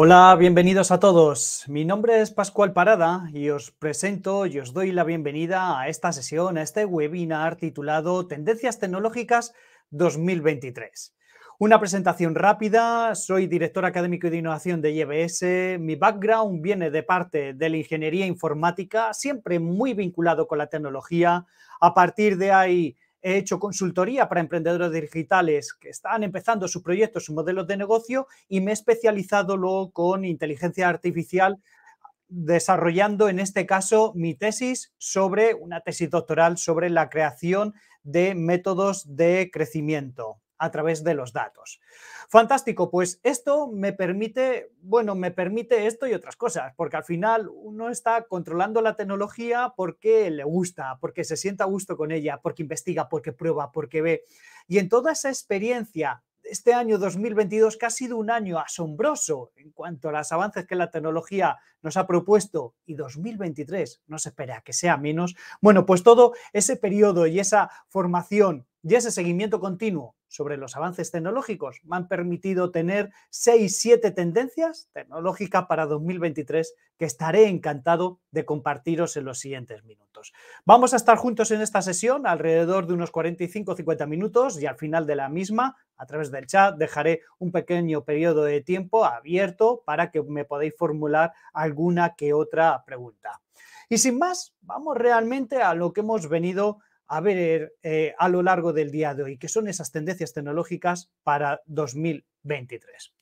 Hola, bienvenidos a todos. Mi nombre es Pascual Parada y os presento y os doy la bienvenida a esta sesión, a este webinar titulado Tendencias Tecnológicas 2023. Una presentación rápida, soy director académico de innovación de IBS, mi background viene de parte de la ingeniería informática, siempre muy vinculado con la tecnología. A partir de ahí he hecho consultoría para emprendedores digitales que están empezando sus proyectos, sus modelos de negocio y me he especializado luego con inteligencia artificial desarrollando en este caso mi tesis sobre una tesis doctoral sobre la creación de métodos de crecimiento a través de los datos. Fantástico, pues esto me permite, bueno, me permite esto y otras cosas, porque al final uno está controlando la tecnología porque le gusta, porque se sienta a gusto con ella, porque investiga, porque prueba, porque ve. Y en toda esa experiencia este año 2022, que ha sido un año asombroso en cuanto a los avances que la tecnología nos ha propuesto, y 2023 no se espera que sea menos, bueno, pues todo ese periodo y esa formación y ese seguimiento continuo sobre los avances tecnológicos. Me han permitido tener 6, 7 tendencias tecnológicas para 2023 que estaré encantado de compartiros en los siguientes minutos. Vamos a estar juntos en esta sesión alrededor de unos 45 50 minutos y al final de la misma, a través del chat, dejaré un pequeño periodo de tiempo abierto para que me podáis formular alguna que otra pregunta. Y sin más, vamos realmente a lo que hemos venido a ver eh, a lo largo del día de hoy, qué son esas tendencias tecnológicas para 2023.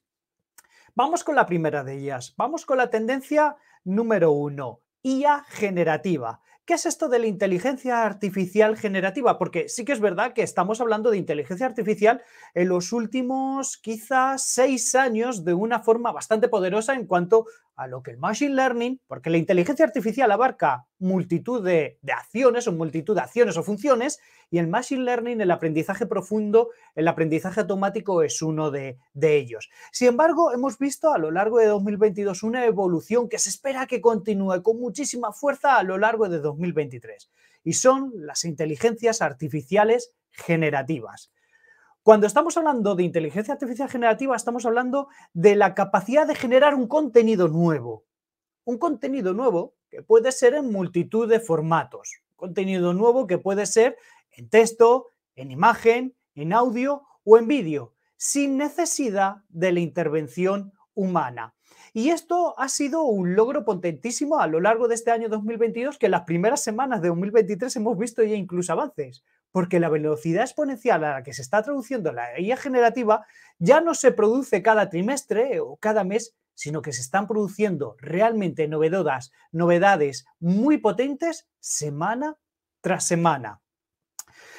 Vamos con la primera de ellas. Vamos con la tendencia número uno, IA generativa. ¿Qué es esto de la inteligencia artificial generativa? Porque sí que es verdad que estamos hablando de inteligencia artificial en los últimos quizás seis años de una forma bastante poderosa en cuanto a lo que el Machine Learning, porque la inteligencia artificial abarca multitud de, acciones o multitud de acciones o funciones, y el Machine Learning, el aprendizaje profundo, el aprendizaje automático es uno de, de ellos. Sin embargo, hemos visto a lo largo de 2022 una evolución que se espera que continúe con muchísima fuerza a lo largo de 2023, y son las inteligencias artificiales generativas. Cuando estamos hablando de inteligencia artificial generativa, estamos hablando de la capacidad de generar un contenido nuevo. Un contenido nuevo que puede ser en multitud de formatos. Contenido nuevo que puede ser en texto, en imagen, en audio o en vídeo, sin necesidad de la intervención humana. Y esto ha sido un logro potentísimo a lo largo de este año 2022, que en las primeras semanas de 2023 hemos visto ya incluso avances porque la velocidad exponencial a la que se está traduciendo la IA generativa ya no se produce cada trimestre o cada mes, sino que se están produciendo realmente novedades muy potentes semana tras semana.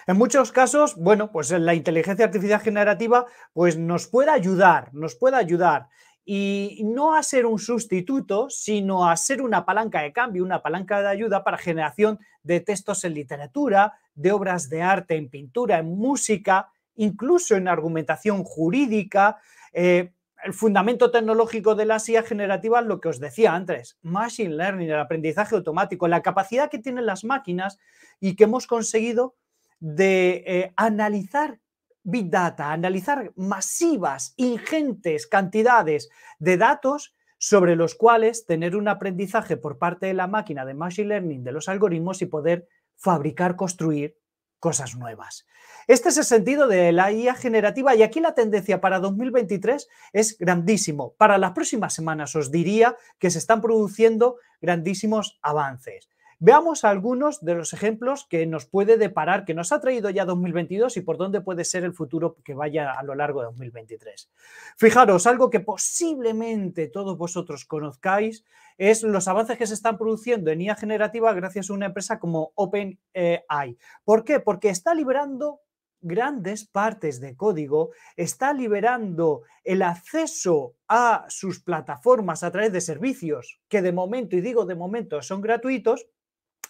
En muchos casos, bueno, pues la inteligencia artificial generativa pues nos puede ayudar, nos puede ayudar y no a ser un sustituto, sino a ser una palanca de cambio, una palanca de ayuda para generación de textos en literatura, de obras de arte, en pintura, en música, incluso en argumentación jurídica. Eh, el fundamento tecnológico de la IA generativa lo que os decía antes, Machine Learning, el aprendizaje automático, la capacidad que tienen las máquinas y que hemos conseguido de eh, analizar Big Data, analizar masivas, ingentes cantidades de datos sobre los cuales tener un aprendizaje por parte de la máquina de Machine Learning de los algoritmos y poder fabricar, construir cosas nuevas. Este es el sentido de la IA generativa y aquí la tendencia para 2023 es grandísimo. Para las próximas semanas os diría que se están produciendo grandísimos avances. Veamos algunos de los ejemplos que nos puede deparar, que nos ha traído ya 2022 y por dónde puede ser el futuro que vaya a lo largo de 2023. Fijaros, algo que posiblemente todos vosotros conozcáis es los avances que se están produciendo en IA generativa gracias a una empresa como OpenAI. ¿Por qué? Porque está liberando grandes partes de código, está liberando el acceso a sus plataformas a través de servicios que de momento, y digo de momento, son gratuitos,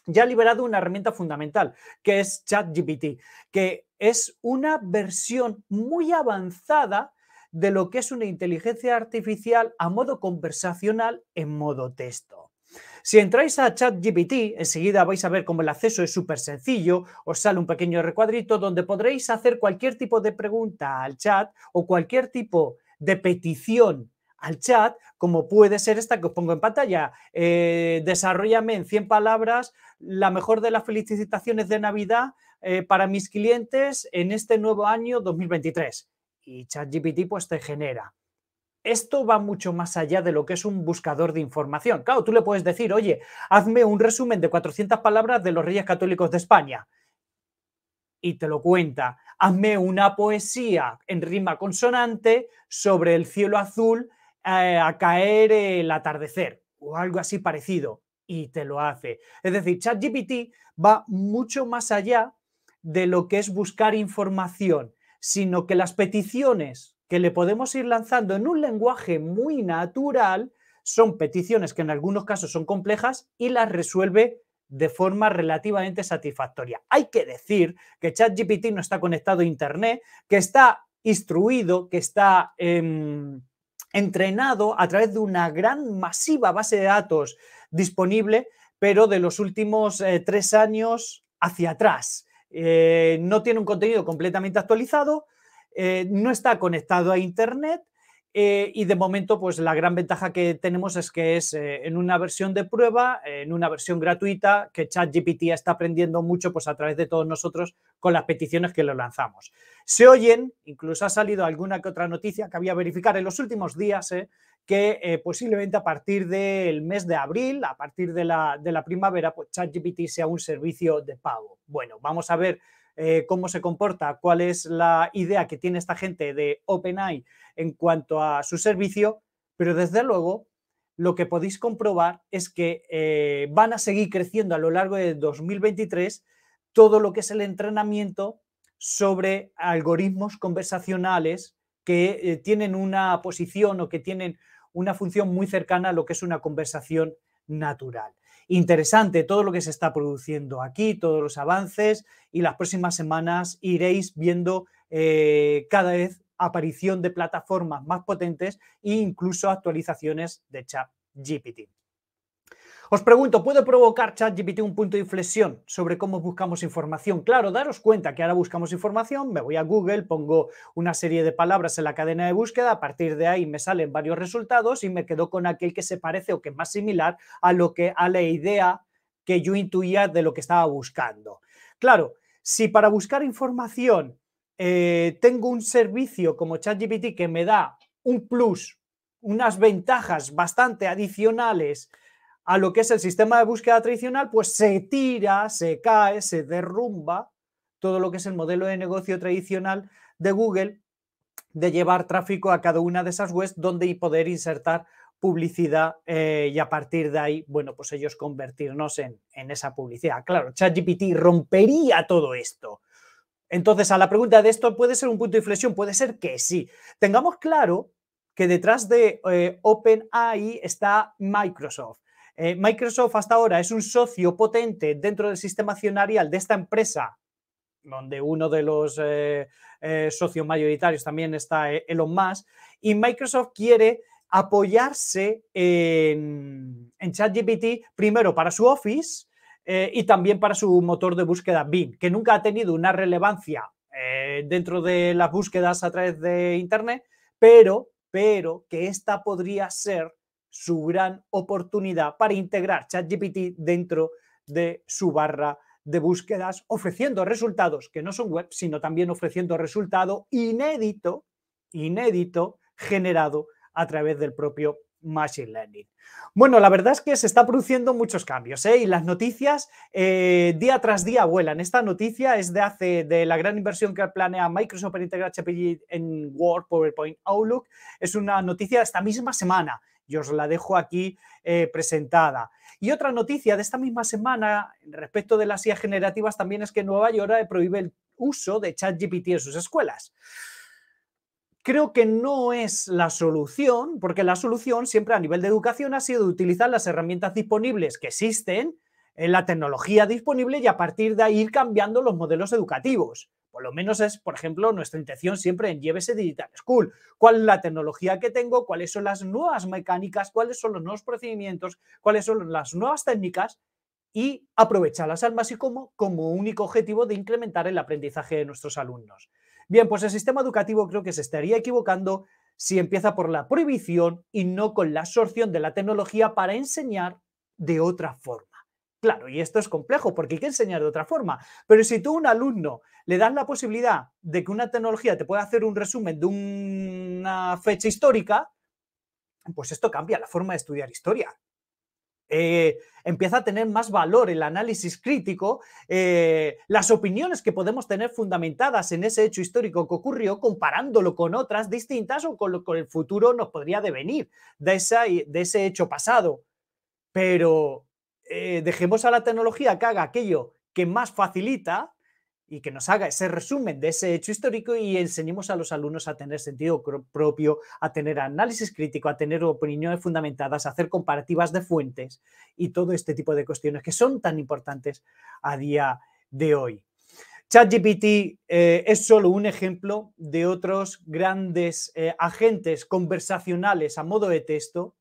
ya ha liberado una herramienta fundamental, que es ChatGPT, que es una versión muy avanzada de lo que es una inteligencia artificial a modo conversacional en modo texto. Si entráis a ChatGPT, enseguida vais a ver cómo el acceso es súper sencillo, os sale un pequeño recuadrito donde podréis hacer cualquier tipo de pregunta al chat o cualquier tipo de petición al chat, como puede ser esta que os pongo en pantalla. Eh, desarrollame en 100 palabras la mejor de las felicitaciones de Navidad eh, para mis clientes en este nuevo año 2023. Y ChatGPT pues te genera. Esto va mucho más allá de lo que es un buscador de información. Claro, tú le puedes decir, oye, hazme un resumen de 400 palabras de los Reyes Católicos de España. Y te lo cuenta hazme una poesía en rima consonante sobre el cielo azul eh, a caer el atardecer o algo así parecido y te lo hace. Es decir, ChatGPT va mucho más allá de lo que es buscar información, sino que las peticiones que le podemos ir lanzando en un lenguaje muy natural son peticiones que en algunos casos son complejas y las resuelve de forma relativamente satisfactoria. Hay que decir que ChatGPT no está conectado a Internet, que está instruido, que está... Em, entrenado a través de una gran masiva base de datos disponible, pero de los últimos eh, tres años hacia atrás. Eh, no tiene un contenido completamente actualizado, eh, no está conectado a Internet eh, y de momento, pues la gran ventaja que tenemos es que es eh, en una versión de prueba, en una versión gratuita, que ChatGPT está aprendiendo mucho pues, a través de todos nosotros con las peticiones que lo lanzamos. Se oyen, incluso ha salido alguna que otra noticia que había verificar en los últimos días, eh, que posiblemente a partir del mes de abril, a partir de la, de la primavera, pues ChatGPT sea un servicio de pago. Bueno, vamos a ver eh, cómo se comporta, cuál es la idea que tiene esta gente de OpenAI en cuanto a su servicio, pero desde luego lo que podéis comprobar es que eh, van a seguir creciendo a lo largo de 2023 todo lo que es el entrenamiento sobre algoritmos conversacionales que eh, tienen una posición o que tienen una función muy cercana a lo que es una conversación natural interesante todo lo que se está produciendo aquí, todos los avances y las próximas semanas iréis viendo eh, cada vez aparición de plataformas más potentes e incluso actualizaciones de ChatGPT. Os pregunto, ¿puede provocar ChatGPT un punto de inflexión sobre cómo buscamos información? Claro, daros cuenta que ahora buscamos información, me voy a Google, pongo una serie de palabras en la cadena de búsqueda, a partir de ahí me salen varios resultados y me quedo con aquel que se parece o que es más similar a lo que a la idea que yo intuía de lo que estaba buscando. Claro, si para buscar información eh, tengo un servicio como ChatGPT que me da un plus, unas ventajas bastante adicionales a lo que es el sistema de búsqueda tradicional, pues se tira, se cae, se derrumba todo lo que es el modelo de negocio tradicional de Google de llevar tráfico a cada una de esas webs donde poder insertar publicidad eh, y a partir de ahí, bueno, pues ellos convertirnos en, esa publicidad. Claro, ChatGPT rompería todo esto. Entonces, a la pregunta de esto puede ser un punto de inflexión, puede ser que sí. Tengamos claro que detrás de eh, OpenAI está Microsoft. Eh, Microsoft hasta ahora es un socio potente dentro del sistema accionarial de esta empresa, donde uno de los eh, eh, socios mayoritarios también está Elon Musk, y Microsoft quiere apoyarse en, en ChatGPT primero para su Office y también para su motor de búsqueda Bing, que nunca ha tenido una relevancia dentro de las búsquedas a través de Internet, pero, pero que esta podría ser su gran oportunidad para integrar ChatGPT dentro de su barra de búsquedas, ofreciendo resultados que no son web, sino también ofreciendo resultado inédito, inédito, generado a través del propio Machine Learning. Bueno, la verdad es que se está produciendo muchos cambios ¿eh? y las noticias eh, día tras día vuelan. Esta noticia es de hace de la gran inversión que planea Microsoft para integrar ChatGPT en Word, PowerPoint, Outlook. Es una noticia de esta misma semana. Yo os la dejo aquí eh, presentada. Y otra noticia de esta misma semana respecto de las IA generativas también es que Nueva York eh, prohíbe el uso de ChatGPT en sus escuelas. Creo que no es la solución, porque la solución siempre a nivel de educación ha sido utilizar las herramientas disponibles que existen, la tecnología disponible y a partir de ahí ir cambiando los modelos educativos. O lo menos es, por ejemplo, nuestra intención siempre en Llévese Digital School. ¿Cuál es la tecnología que tengo? ¿Cuáles son las nuevas mecánicas? ¿Cuáles son los nuevos procedimientos? ¿Cuáles son las nuevas técnicas? Y aprovecharlas al y como único objetivo de incrementar el aprendizaje de nuestros alumnos. Bien, pues el sistema educativo creo que se estaría equivocando si empieza por la prohibición y no con la absorción de la tecnología para enseñar de otra forma. Claro, y esto es complejo porque hay que enseñar de otra forma. Pero si tú un alumno le das la posibilidad de que una tecnología te pueda hacer un resumen de una fecha histórica, pues esto cambia la forma de estudiar historia. Eh, empieza a tener más valor el análisis crítico, eh, las opiniones que podemos tener fundamentadas en ese hecho histórico que ocurrió, comparándolo con otras distintas o con lo que el futuro nos podría devenir de, de ese hecho pasado. Pero eh, dejemos a la tecnología que haga aquello que más facilita y que nos haga ese resumen de ese hecho histórico y enseñemos a los alumnos a tener sentido propio, a tener análisis crítico, a tener opiniones fundamentadas, a hacer comparativas de fuentes y todo este tipo de cuestiones que son tan importantes a día de hoy. ChatGPT eh, es solo un ejemplo de otros grandes eh, agentes conversacionales a modo de texto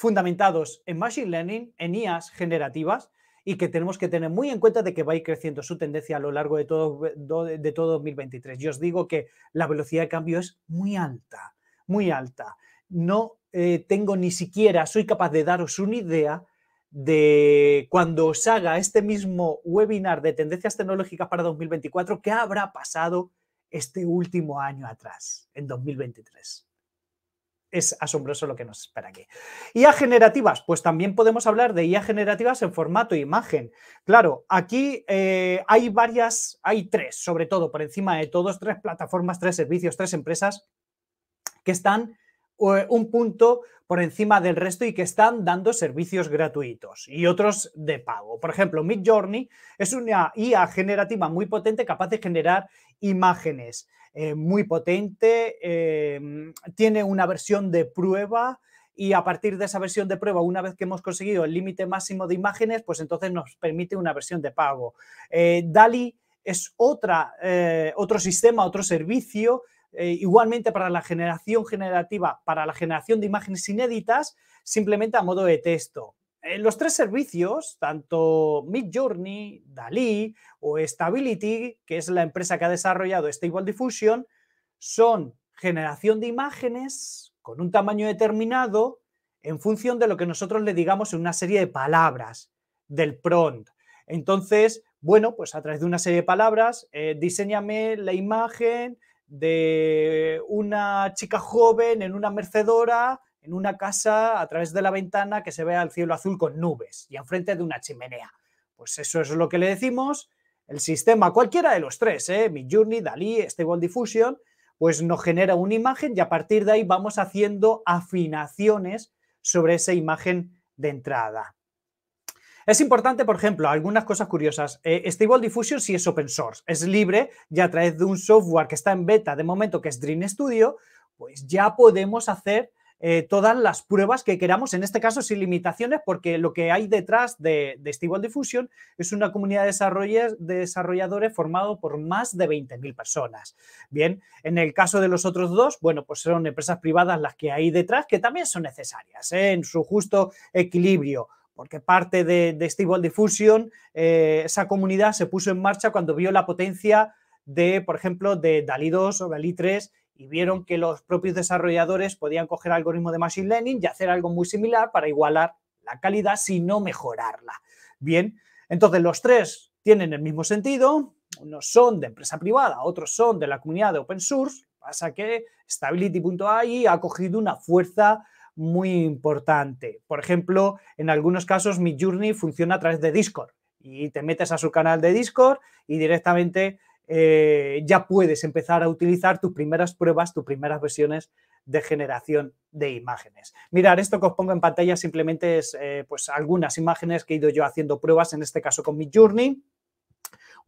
fundamentados en Machine Learning, en IAS generativas, y que tenemos que tener muy en cuenta de que va a ir creciendo su tendencia a lo largo de todo, de todo 2023. Yo os digo que la velocidad de cambio es muy alta, muy alta. No eh, tengo ni siquiera, soy capaz de daros una idea de cuando os haga este mismo webinar de tendencias tecnológicas para 2024, qué habrá pasado este último año atrás, en 2023 es asombroso lo que nos espera aquí. IA generativas, pues también podemos hablar de IA generativas en formato imagen. Claro, aquí eh, hay varias, hay tres, sobre todo, por encima de todos, tres plataformas, tres servicios, tres empresas que están un punto por encima del resto y que están dando servicios gratuitos y otros de pago. Por ejemplo, Midjourney es una IA generativa muy potente capaz de generar imágenes. Eh, muy potente, em, tiene una versión de prueba y a partir de esa versión de prueba, una vez que hemos conseguido el límite máximo de imágenes, pues entonces nos permite una versión de pago. Eh, DALI es eh, otro sistema, otro servicio igualmente para la generación generativa, para la generación de imágenes inéditas, simplemente a modo de texto. Eh, los tres servicios, tanto MidJourney, Dalí o Stability, que es la empresa que ha desarrollado Stable Diffusion, son generación de imágenes con un tamaño determinado en función de lo que nosotros le digamos en una serie de palabras del prompt. Entonces, bueno, pues a través de una serie de palabras, eh, diséñame diseñame la imagen de una chica joven en una mercedora en una casa a través de la ventana que se vea el cielo azul con nubes y enfrente de una chimenea. Pues eso es lo que le decimos. El sistema, cualquiera de los tres, ¿eh? Midjourney, Dalí, Stable Diffusion, pues nos genera una imagen y a partir de ahí vamos haciendo afinaciones sobre esa imagen de entrada. Es importante, por ejemplo, algunas cosas curiosas. Eh, Stable Diffusion sí es open source, es libre y a través de un software que está en beta de momento, que es Dream Studio, pues ya podemos hacer eh, todas las pruebas que queramos, en este caso sin limitaciones, porque lo que hay detrás de, de Stable Diffusion es una comunidad de, desarrolladores formado por más de 20.000 personas. Bien, en el caso de los otros dos, bueno, pues son empresas privadas las que hay detrás, que también son necesarias ¿eh? en su justo equilibrio porque parte de, de Stable Diffusion, eh, esa comunidad se puso en marcha cuando vio la potencia de, por ejemplo, de Dalí 2 o Dalí 3 y vieron que los propios desarrolladores podían coger algoritmos de Machine Learning y hacer algo muy similar para igualar la calidad, si no mejorarla. Bien, entonces los tres tienen el mismo sentido, unos son de empresa privada, otros son de la comunidad de open source, pasa que stability.ai ha cogido una fuerza muy importante. Por ejemplo, en algunos casos mi Journey funciona a través de Discord y te metes a su canal de Discord y directamente eh, ya puedes empezar a utilizar tus primeras pruebas, tus primeras versiones de generación de imágenes. Mirar, esto que os pongo en pantalla simplemente es eh, pues algunas imágenes que he ido yo haciendo pruebas, en este caso con mi Journey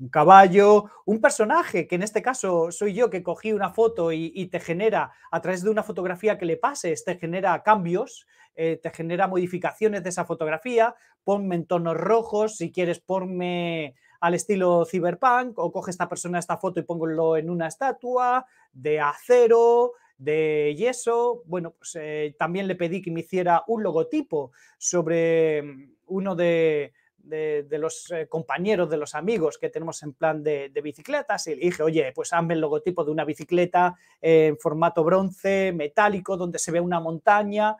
un caballo, un personaje, que en este caso soy yo que cogí una foto y, te genera, a través de una fotografía que le pases, te genera cambios, eh, te genera modificaciones de esa fotografía, ponme en tonos rojos, si quieres ponme al estilo cyberpunk, o coge esta persona esta foto y póngolo en una estatua, de acero, de yeso. Bueno, pues eh, también le pedí que me hiciera un logotipo sobre mm, uno de, los eh, compañeros, de los amigos que tenemos en plan de, de, bicicletas y le dije, oye, pues hazme el logotipo de una bicicleta en formato bronce, metálico, donde se ve una montaña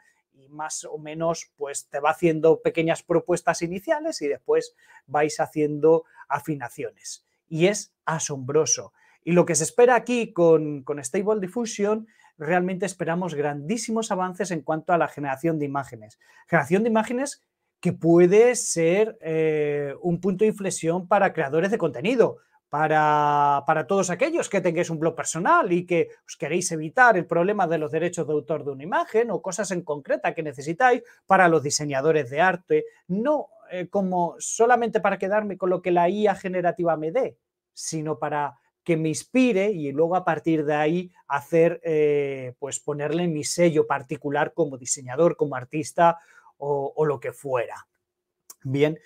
más o menos pues te va haciendo pequeñas propuestas iniciales y después vais haciendo afinaciones. Y es asombroso. Y lo que se espera aquí con, Stable Diffusion realmente esperamos grandísimos avances en cuanto a la generación de imágenes. Generación de imágenes que puede ser eh, un punto de inflexión para creadores de contenido, para, todos aquellos que tengáis un blog personal y que os queréis evitar el problema de los derechos de autor de una imagen o cosas en concreta que necesitáis para los diseñadores de arte, no eh, como solamente para quedarme con lo que la IA generativa me dé, sino para que me inspire y luego a partir de ahí hacer, eh, pues ponerle mi sello particular como diseñador, como artista o, o lo que fuera. Bien,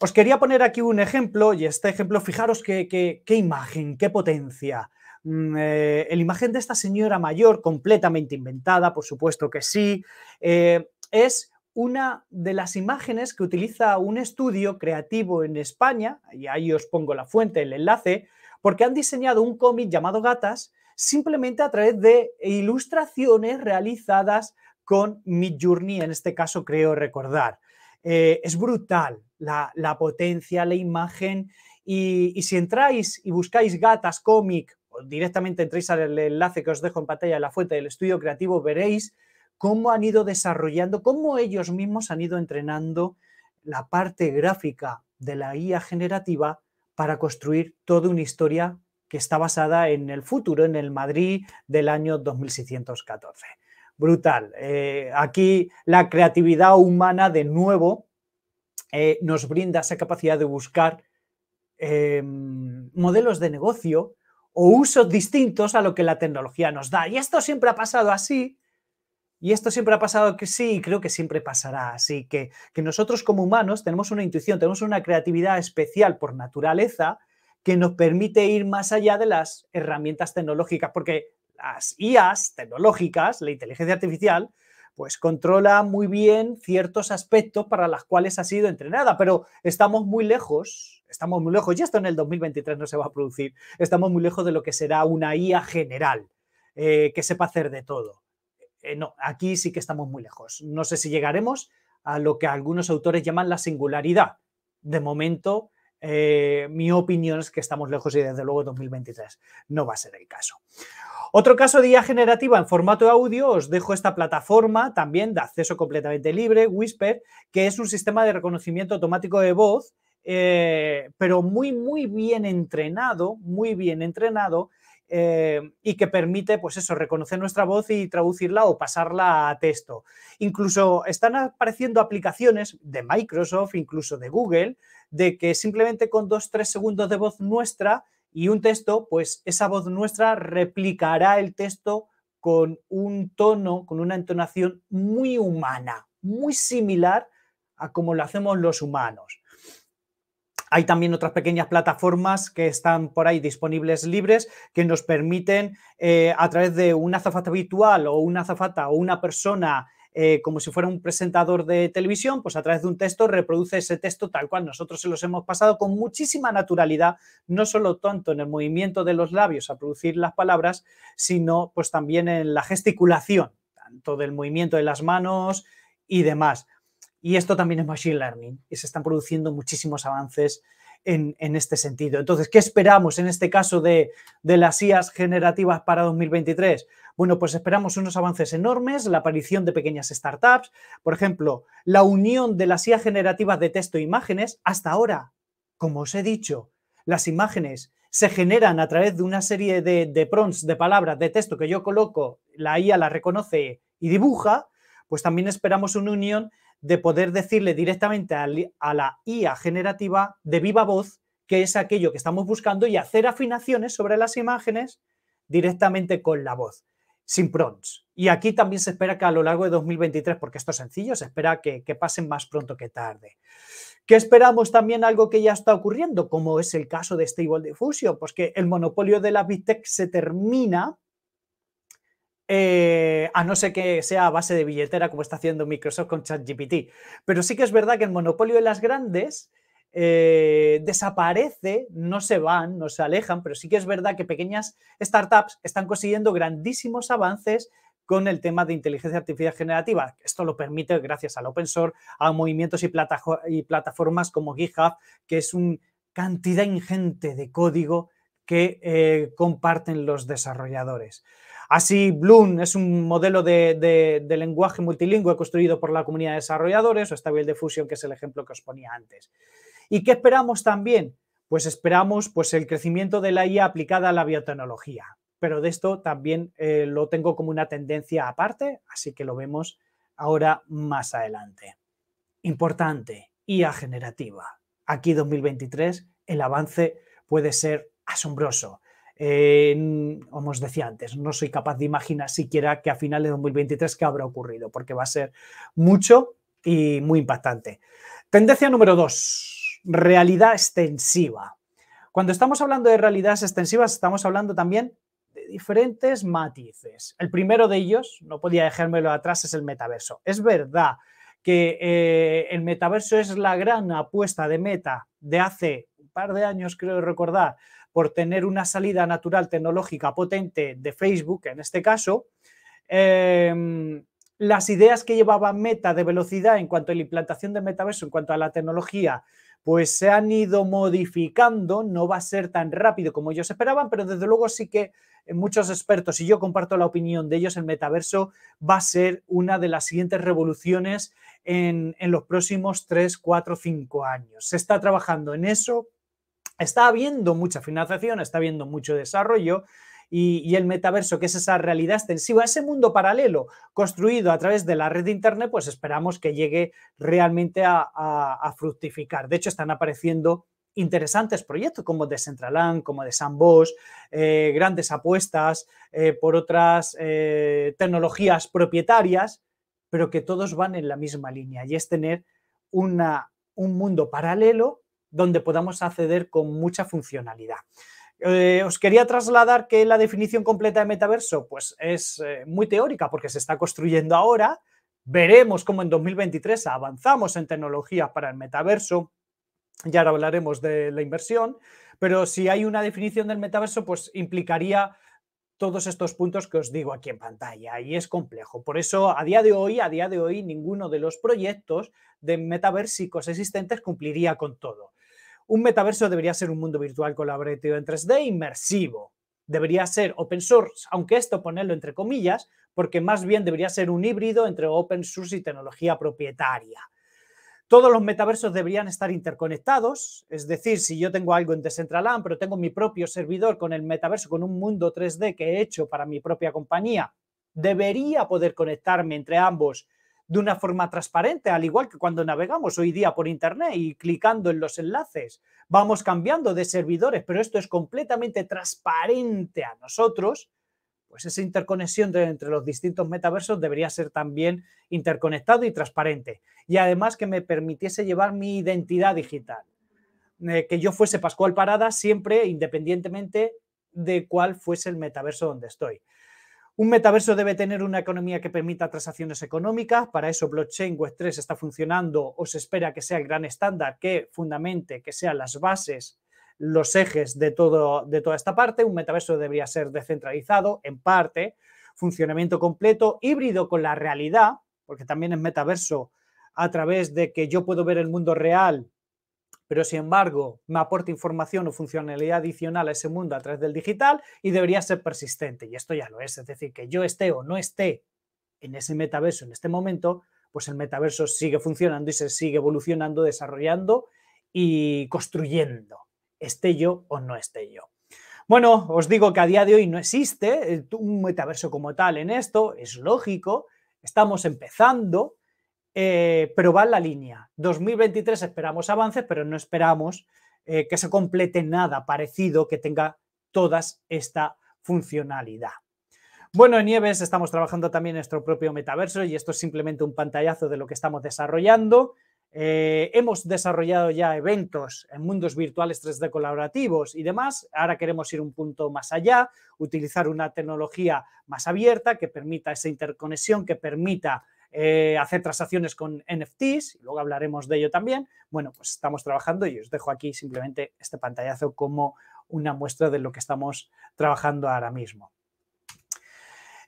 os quería poner aquí un ejemplo y este ejemplo, fijaros qué, imagen, qué potencia. Mm, eh, la imagen de esta señora mayor, completamente inventada, por supuesto que sí, eh, es una de las imágenes que utiliza un estudio creativo en España, y ahí os pongo la fuente, el enlace, porque han diseñado un cómic llamado Gatas simplemente a través de ilustraciones realizadas con Midjourney, en este caso creo recordar. Eh, es brutal, la, potencia, la imagen. Y, si entráis y buscáis gatas, cómic, o directamente entréis al enlace que os dejo en pantalla de la fuente del estudio creativo, veréis cómo han ido desarrollando, cómo ellos mismos han ido entrenando la parte gráfica de la guía generativa para construir toda una historia que está basada en el futuro, en el Madrid del año 2614. Brutal. Eh, aquí la creatividad humana de nuevo eh, nos brinda esa capacidad de buscar em, modelos de negocio o usos distintos a lo que la tecnología nos da. Y esto siempre ha pasado así, y esto siempre ha pasado que sí, y creo que siempre pasará así, que, que nosotros como humanos tenemos una intuición, tenemos una creatividad especial por naturaleza que nos permite ir más allá de las herramientas tecnológicas, porque las IAs tecnológicas, la inteligencia artificial, pues controla muy bien ciertos aspectos para los cuales ha sido entrenada, pero estamos muy lejos, estamos muy lejos, y esto en el 2023 no se va a producir, estamos muy lejos de lo que será una IA general, eh, que sepa hacer de todo. Eh, no, aquí sí que estamos muy lejos. No sé si llegaremos a lo que algunos autores llaman la singularidad. De momento, eh, mi opinión es que estamos lejos y desde luego 2023 no va a ser el caso. Otro caso de IA generativa en formato de audio, os dejo esta plataforma también de acceso completamente libre, Whisper, que es un sistema de reconocimiento automático de voz, eh, pero muy, muy bien entrenado, muy bien entrenado, eh, y que permite, pues eso, reconocer nuestra voz y traducirla o pasarla a texto. Incluso están apareciendo aplicaciones de Microsoft, incluso de Google, de que simplemente con dos, tres segundos de voz nuestra y un texto, pues esa voz nuestra replicará el texto con un tono, con una entonación muy humana, muy similar a como lo hacemos los humanos. Hay también otras pequeñas plataformas que están por ahí disponibles libres que nos permiten, eh, a través de una azafata habitual o una azafata o una persona eh, como si fuera un presentador de televisión, pues a través de un texto reproduce ese texto tal cual nosotros se los hemos pasado con muchísima naturalidad, no solo tanto en el movimiento de los labios a producir las palabras, sino pues también en la gesticulación, tanto del movimiento de las manos y demás. Y esto también es Machine Learning y se están produciendo muchísimos avances en, este sentido. Entonces, ¿qué esperamos en este caso de, de las IAS generativas para 2023? Bueno, pues esperamos unos avances enormes, la aparición de pequeñas startups, por ejemplo, la unión de las IA generativas de texto e imágenes. Hasta ahora, como os he dicho, las imágenes se generan a través de una serie de, de prompts, de palabras, de texto que yo coloco, la IA la reconoce y dibuja, pues también esperamos una unión de poder decirle directamente a la IA generativa de viva voz que es aquello que estamos buscando y hacer afinaciones sobre las imágenes directamente con la voz sin prons. Y aquí también se espera que a lo largo de 2023, porque esto es sencillo, se espera que, pasen más pronto que tarde. ¿Qué esperamos también algo que ya está ocurriendo, como es el caso de Stable Diffusion? Pues que el monopolio de la Bitex se termina, eh, a no ser que sea a base de billetera, como está haciendo Microsoft con ChatGPT. Pero sí que es verdad que el monopolio de las grandes eh, desaparece, no se van, no se alejan, pero sí que es verdad que pequeñas startups están consiguiendo grandísimos avances con el tema de inteligencia artificial generativa. Esto lo permite gracias al open source, a movimientos y, plataformas como GitHub, que es una cantidad ingente de código que eh, comparten los desarrolladores. Así, Bloom es un modelo de, lenguaje multilingüe construido por la comunidad de desarrolladores o Stable Diffusion, que es el ejemplo que os ponía antes. ¿Y qué esperamos también? Pues esperamos pues, el crecimiento de la IA aplicada a la biotecnología. Pero de esto también eh, lo tengo como una tendencia aparte, así que lo vemos ahora más adelante. Importante, IA generativa. Aquí 2023 el avance puede ser asombroso. como os decía antes, no soy capaz de imaginar siquiera que a finales de 2023 qué habrá ocurrido, porque va a ser mucho y muy impactante. Tendencia número dos realidad extensiva. Cuando estamos hablando de realidades extensivas, estamos hablando también de diferentes matices. El primero de ellos, no podía dejármelo atrás, es el metaverso. Es verdad que eh, el metaverso es la gran apuesta de meta de hace un par de años, creo recordar, por tener una salida natural tecnológica potente de Facebook, en este caso. Em, las ideas que llevaba Meta de velocidad en cuanto a la implantación de metaverso, en cuanto a la tecnología, pues se han ido modificando, no va a ser tan rápido como ellos esperaban, pero desde luego sí que eh, muchos expertos, y yo comparto la opinión de ellos, el metaverso va a ser una de las siguientes revoluciones en, los próximos 3, 4, 5 años. Se está trabajando en eso, está habiendo mucha financiación, está habiendo mucho desarrollo, y, el metaverso, que es esa realidad extensiva, ese mundo paralelo construido a través de la red de Internet, pues esperamos que llegue realmente a, fructificar. De hecho, están apareciendo interesantes proyectos como de Centraland, como de Sandbox, eh, grandes apuestas eh, por otras eh, tecnologías propietarias, pero que todos van en la misma línea y es tener un mundo paralelo donde podamos acceder con mucha funcionalidad. Eh, os quería trasladar que la definición completa de metaverso pues es eh, muy teórica porque se está construyendo ahora. Veremos cómo en 2023 avanzamos en tecnología para el metaverso. Ya ahora hablaremos de la inversión, pero si hay una definición del metaverso, pues implicaría todos estos puntos que os digo aquí en pantalla y es complejo. Por eso, a día de hoy, a día de hoy, ninguno de los proyectos de metaversicos existentes cumpliría con todo. Un metaverso debería ser un mundo virtual colaborativo en 3D inmersivo. Debería ser open source, aunque esto ponerlo entre comillas, porque más bien debería ser un híbrido entre open source y tecnología propietaria. Todos los metaversos deberían estar interconectados, es decir, si yo tengo algo en Decentraland, pero tengo mi propio servidor con el metaverso, con un mundo 3D que he hecho para mi propia compañía, debería poder conectarme entre ambos de una forma transparente, al igual que cuando navegamos hoy día por Internet y clicando en los enlaces. Vamos cambiando de servidores, pero esto es completamente transparente a nosotros. Pues esa interconexión entre los distintos metaversos debería ser también interconectado y transparente. Y además que me permitiese llevar mi identidad digital. Eh, que yo fuese Pascual Parada siempre, independientemente de cuál fuese el metaverso donde estoy. Un metaverso debe tener una economía que permita transacciones económicas. Para eso blockchain Web3 está funcionando o se espera que sea el gran estándar que fundamente, que sean las bases, los ejes de, todo, de toda esta parte. Un metaverso debería ser descentralizado en parte, funcionamiento completo, híbrido con la realidad, porque también es metaverso a través de que yo puedo ver el mundo real pero sin embargo me aporta información o funcionalidad adicional a ese mundo a través del digital y debería ser persistente. Y esto ya lo es, es decir, que yo esté o no esté en ese metaverso en este momento, pues el metaverso sigue funcionando y se sigue evolucionando, desarrollando y construyendo, esté yo o no esté yo. Bueno, os digo que a día de hoy no existe eh, un metaverso como tal en esto, es lógico, estamos empezando, eh, pero va en la línea. 2023 esperamos avances, pero no esperamos eh, que se complete nada parecido que tenga todas esta funcionalidad. Bueno, en Nieves, estamos trabajando también nuestro propio metaverso y esto es simplemente un pantallazo de lo que estamos desarrollando. Eh, hemos desarrollado ya eventos en mundos virtuales 3D colaborativos y demás. Ahora queremos ir un punto más allá, utilizar una tecnología más abierta que permita esa interconexión, que permita eh, hacer transacciones con NFTs, y luego hablaremos de ello también. Bueno, pues estamos trabajando y os dejo aquí simplemente este pantallazo como una muestra de lo que estamos trabajando ahora mismo.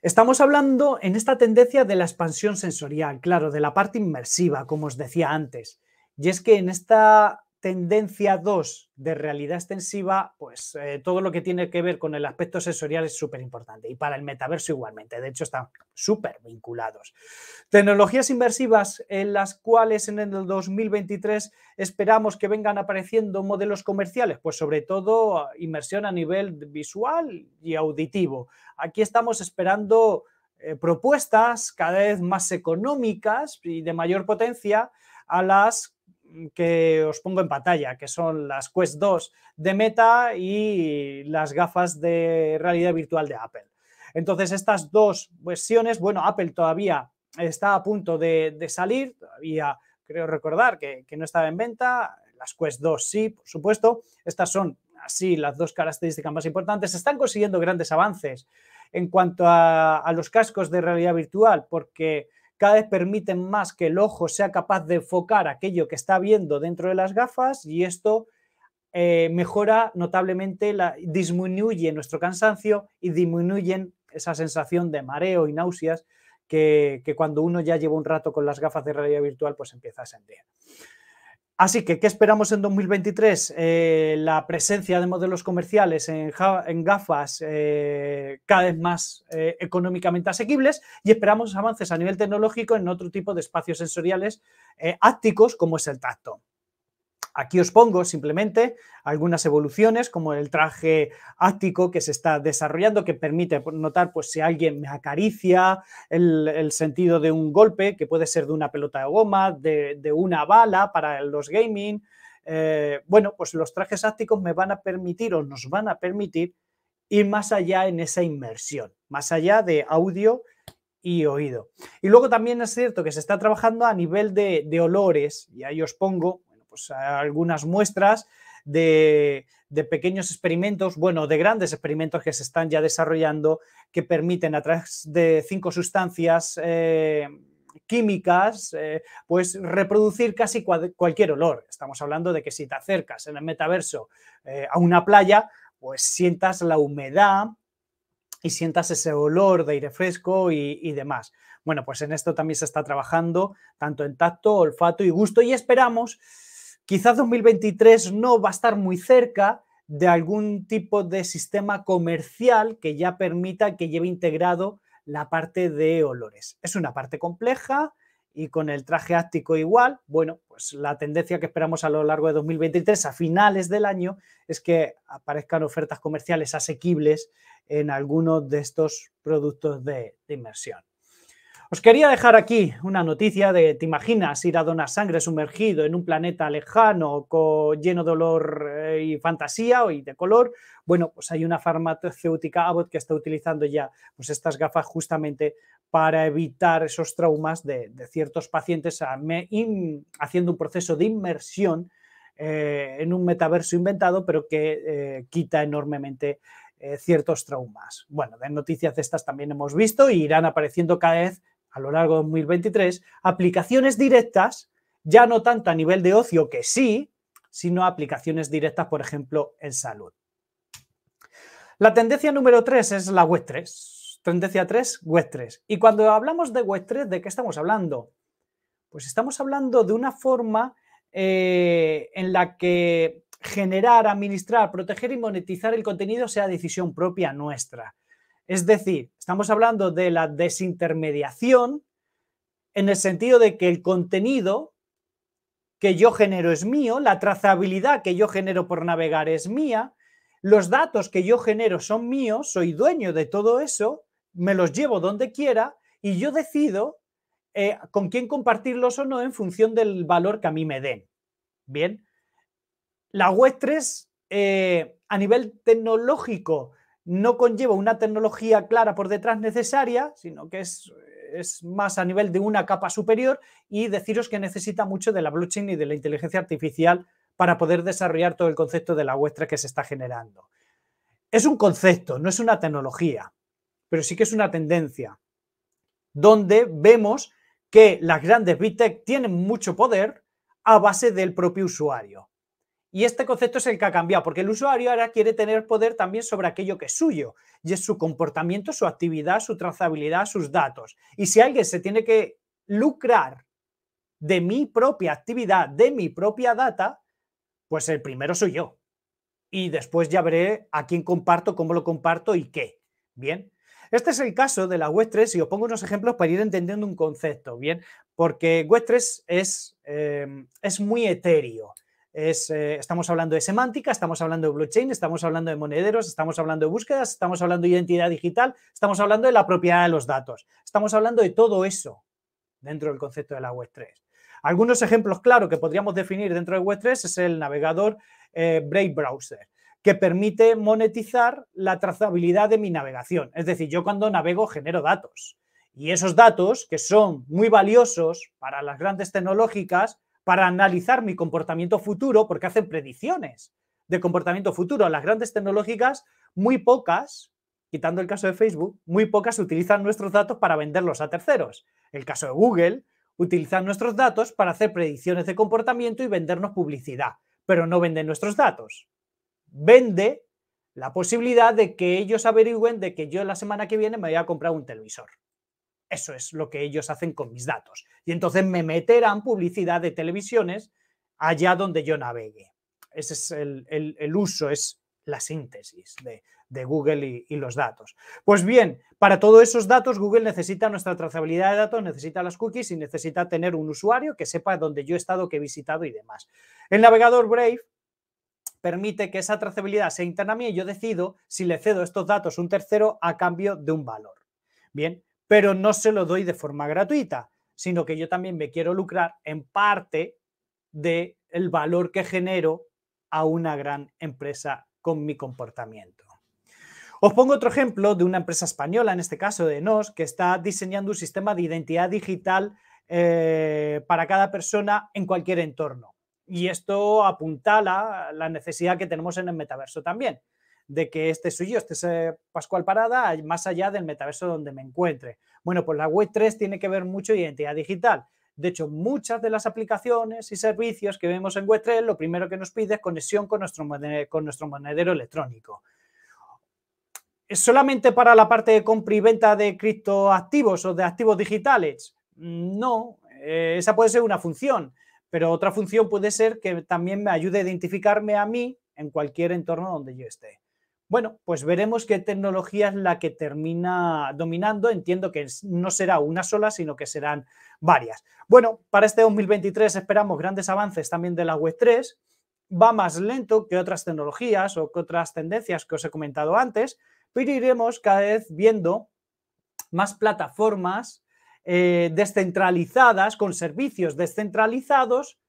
Estamos hablando en esta tendencia de la expansión sensorial, claro, de la parte inmersiva, como os decía antes. Y es que en esta tendencia 2 de realidad extensiva, pues eh, todo lo que tiene que ver con el aspecto sensorial es súper importante y para el metaverso igualmente. De hecho, están súper vinculados. Tecnologías inmersivas en las cuales en el 2023 esperamos que vengan apareciendo modelos comerciales, pues sobre todo inmersión a nivel visual y auditivo. Aquí estamos esperando eh, propuestas cada vez más económicas y de mayor potencia a las que os pongo en pantalla, que son las Quest 2 de Meta y las gafas de realidad virtual de Apple. Entonces, estas dos versiones, bueno, Apple todavía está a punto de, salir, todavía creo recordar que, que, no estaba en venta, las Quest 2 sí, por supuesto, estas son así las dos características más importantes, están consiguiendo grandes avances en cuanto a, a los cascos de realidad virtual, porque cada vez permiten más que el ojo sea capaz de enfocar aquello que está viendo dentro de las gafas y esto eh, mejora notablemente, la, disminuye nuestro cansancio y disminuyen esa sensación de mareo y náuseas que, que, cuando uno ya lleva un rato con las gafas de realidad virtual pues empieza a sentir. Así que, ¿qué esperamos en 2023? Eh, la presencia de modelos comerciales en, gafas eh, cada vez más eh, económicamente asequibles y esperamos avances a nivel tecnológico en otro tipo de espacios sensoriales ácticos como es el tacto. Aquí os pongo simplemente algunas evoluciones, como el traje áctico que se está desarrollando, que permite notar pues, si alguien me acaricia, el, sentido de un golpe, que puede ser de una pelota de goma, de, una bala para los gaming. Eh, bueno, pues los trajes ácticos me van a permitir o nos van a permitir ir más allá en esa inmersión, más allá de audio y oído. Y luego también es cierto que se está trabajando a nivel de, de olores, y ahí os pongo pues, algunas muestras de, pequeños experimentos, bueno, de grandes experimentos que se están ya desarrollando que permiten a través de cinco sustancias eh, químicas, eh, pues reproducir casi cualquier olor. Estamos hablando de que si te acercas en el metaverso eh, a una playa, pues sientas la humedad y sientas ese olor de aire fresco y, y demás. Bueno, pues en esto también se está trabajando tanto en tacto, olfato y gusto y esperamos Quizás 2023 no va a estar muy cerca de algún tipo de sistema comercial que ya permita que lleve integrado la parte de olores. Es una parte compleja y con el traje áctico igual. Bueno, pues la tendencia que esperamos a lo largo de 2023, a finales del año, es que aparezcan ofertas comerciales asequibles en algunos de estos productos de inmersión. Os quería dejar aquí una noticia de, ¿te imaginas ir a donar sangre sumergido en un planeta lejano, con, lleno de dolor eh, y fantasía y de color? Bueno, pues hay una farmacéutica Abbott que está utilizando ya pues estas gafas justamente para evitar esos traumas de, ciertos pacientes a, haciendo un proceso de inmersión eh, en un metaverso inventado, pero que eh, quita enormemente ciertos traumas. Bueno, de noticias estas también hemos visto y irán apareciendo cada vez a lo largo de 2023, aplicaciones directas, ya no tanto a nivel de ocio que sí, sino aplicaciones directas, por ejemplo, en salud. La tendencia número 3 es la web 3. Tendencia 3, web 3. Y cuando hablamos de web 3, ¿de qué estamos hablando? Pues estamos hablando de una forma eh, en la que generar, administrar, proteger y monetizar el contenido sea decisión propia nuestra. Es decir, estamos hablando de la desintermediación en el sentido de que el contenido que yo genero es mío, la trazabilidad que yo genero por navegar es mía, los datos que yo genero son míos, soy dueño de todo eso, me los llevo donde quiera y yo decido eh, con quién compartirlos o no en función del valor que a mí me den. Bien, la web 3 eh, a nivel tecnológico no conlleva una tecnología clara por detrás necesaria, sino que es, más a nivel de una capa superior y deciros que necesita mucho de la blockchain y de la inteligencia artificial para poder desarrollar todo el concepto de la web que se está generando. Es un concepto, no es una tecnología, pero sí que es una tendencia, donde vemos que las grandes big tech tienen mucho poder a base del propio usuario. Y este concepto es el que ha cambiado, porque el usuario ahora quiere tener poder también sobre aquello que es suyo, y es su comportamiento, su actividad, su trazabilidad, sus datos. Y si alguien se tiene que lucrar de mi propia actividad, de mi propia data, pues el primero soy yo. Y después ya veré a quién comparto, cómo lo comparto y qué. Bien. Este es el caso de la Web 3 y os pongo unos ejemplos para ir entendiendo un concepto, ¿bien? Porque Web 3 es, eh, es muy etéreo. Eh, estamos hablando de semántica, estamos hablando de blockchain, estamos hablando de monederos, estamos hablando de búsquedas, estamos hablando de identidad digital, estamos hablando de la propiedad de los datos, estamos hablando de todo eso dentro del concepto de la Web3. Algunos ejemplos claro que podríamos definir dentro de Web3 es el navegador eh, Brave Browser, que permite monetizar la trazabilidad de mi navegación. Es decir, yo cuando navego genero datos y esos datos, que son muy valiosos para las grandes tecnológicas, para analizar mi comportamiento futuro, porque hacen predicciones de comportamiento futuro. Las grandes tecnológicas, muy pocas, quitando el caso de Facebook, muy pocas utilizan nuestros datos para venderlos a terceros. El caso de Google utiliza nuestros datos para hacer predicciones de comportamiento y vendernos publicidad, pero no vende nuestros datos. Vende la posibilidad de que ellos averigüen de que yo la semana que viene me voy a comprar un televisor. Eso es lo que ellos hacen con mis datos. Y entonces me meterán publicidad de televisiones allá donde yo navegue. Ese es el, uso, es la síntesis de, Google y, los datos. Pues bien, para todos esos datos, Google necesita nuestra trazabilidad de datos, necesita las cookies y necesita tener un usuario que sepa dónde yo he estado, qué he visitado y demás. El navegador Brave permite que esa trazabilidad sea interna a mí y yo decido si le cedo estos datos a un tercero a cambio de un valor. Bien, pero no se lo doy de forma gratuita, sino que yo también me quiero lucrar en parte del valor que genero a una gran empresa con mi comportamiento. Os pongo otro ejemplo de una empresa española, en este caso de NOS, que está diseñando un sistema de identidad digital eh, para cada persona en cualquier entorno. Y esto apunta a la necesidad que tenemos en el metaverso también de que este soy yo, este es eh, Pascual Parada, más allá del metaverso donde me encuentre. Bueno, pues la web 3 tiene que ver mucho identidad digital. De hecho, muchas de las aplicaciones y servicios que vemos en web 3, lo primero que nos pide es conexión con nuestro, con nuestro monedero electrónico. ¿Es solamente para la parte de compra y venta de criptoactivos o de activos digitales? No, eh, esa puede ser una función, pero otra función puede ser que también me ayude a identificarme a mí en cualquier entorno donde yo esté. Bueno, pues veremos qué tecnología es la que termina dominando. Entiendo que no será una sola, sino que serán varias. Bueno, para este 2023 esperamos grandes avances también de la Web 3. Va más lento que otras tecnologías o que otras tendencias que os he comentado antes, pero iremos cada vez viendo más plataformas eh, descentralizadas, con servicios descentralizados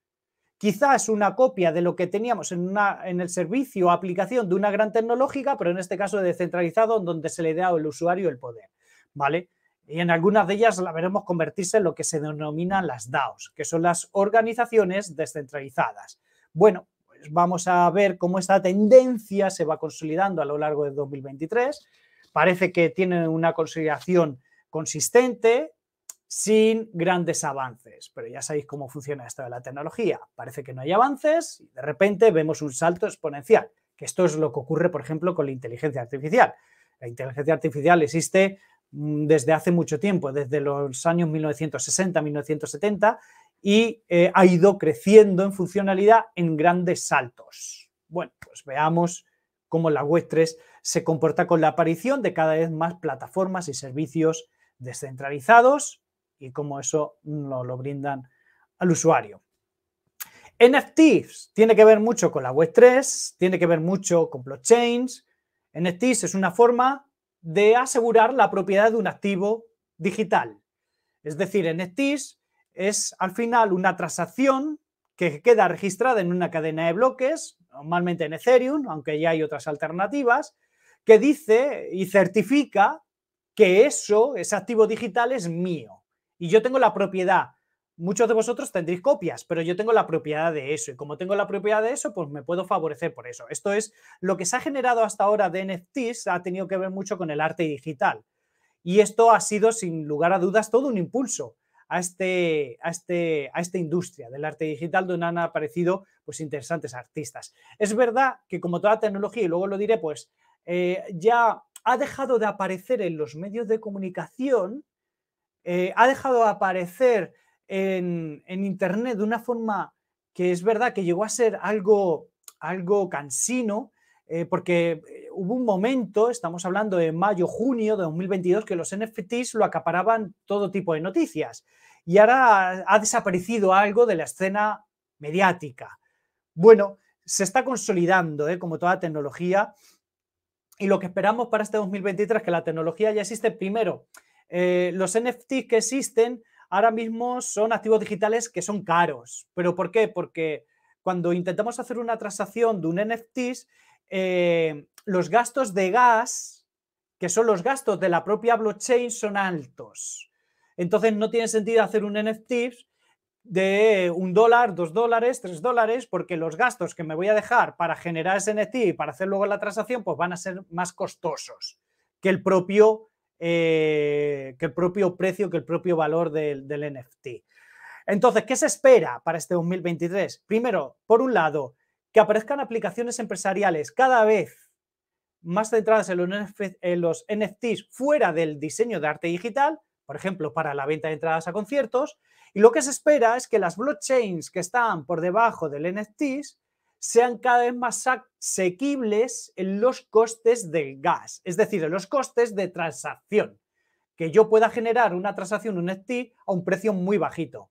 quizás una copia de lo que teníamos en, el servicio o aplicación de una gran tecnológica, pero en este caso descentralizado, donde se le da al usuario el poder, ¿vale? Y en algunas de ellas la veremos convertirse en lo que se denominan las DAOs, que son las organizaciones descentralizadas. Bueno, pues vamos a ver cómo esta tendencia se va consolidando a lo largo de 2023. Parece que tiene una consolidación consistente, sin grandes avances. Pero ya sabéis cómo funciona esto de la tecnología. Parece que no hay avances y de repente vemos un salto exponencial. Que esto es lo que ocurre, por ejemplo, con la inteligencia artificial. La inteligencia artificial existe mm, desde hace mucho tiempo, desde los años 1960-1970, y eh, ha ido creciendo en funcionalidad en grandes saltos. Bueno, pues veamos cómo la Web 3 se comporta con la aparición de cada vez más plataformas y servicios descentralizados y cómo eso lo, lo brindan al usuario. NFTs tiene que ver mucho con la Web3, tiene que ver mucho con blockchains. NFTs es una forma de asegurar la propiedad de un activo digital. Es decir, NFTs es al final una transacción que queda registrada en una cadena de bloques, normalmente en Ethereum, aunque ya hay otras alternativas, que dice y certifica que eso, ese activo digital es mío y yo tengo la propiedad. Muchos de vosotros tendréis copias, pero yo tengo la propiedad de eso y como tengo la propiedad de eso, pues me puedo favorecer por eso. Esto es lo que se ha generado hasta ahora de NFTs, ha tenido que ver mucho con el arte digital. Y esto ha sido, sin lugar a dudas, todo un impulso a, este, a, este, a esta industria del arte digital donde han aparecido pues, interesantes artistas. Es verdad que como toda tecnología, y luego lo diré, pues eh, ya ha dejado de aparecer en los medios de comunicación eh, ha dejado aparecer en, Internet de una forma que es verdad que llegó a ser algo, algo cansino, eh, porque eh, hubo un momento, estamos hablando de mayo, junio de 2022, que los NFTs lo acaparaban todo tipo de noticias. Y ahora ha, desaparecido algo de la escena mediática. Bueno, se está consolidando, como toda tecnología, y lo que esperamos para este 2023 es que la tecnología ya existe primero, eh, los NFTs que existen ahora mismo son activos digitales que son caros. ¿Pero por qué? Porque cuando intentamos hacer una transacción de un NFT, eh, los gastos de gas, que son los gastos de la propia blockchain, son altos. Entonces no tiene sentido hacer un NFT de un dólar, dos dólares, tres dólares, porque los gastos que me voy a dejar para generar ese NFT y para hacer luego la transacción, pues van a ser más costosos que el propio eh, que el propio precio, que el propio valor del, NFT. Entonces, ¿qué se espera para este 2023? Primero, por un lado, que aparezcan aplicaciones empresariales cada vez más centradas en los, en los, NFTs fuera del diseño de arte digital, por ejemplo, para la venta de entradas a conciertos. Y lo que se espera es que las blockchains que están por debajo del NFTs sean cada vez más asequibles en los costes del gas, es decir, en los costes de transacción, que yo pueda generar una transacción, un NFT, a un precio muy bajito.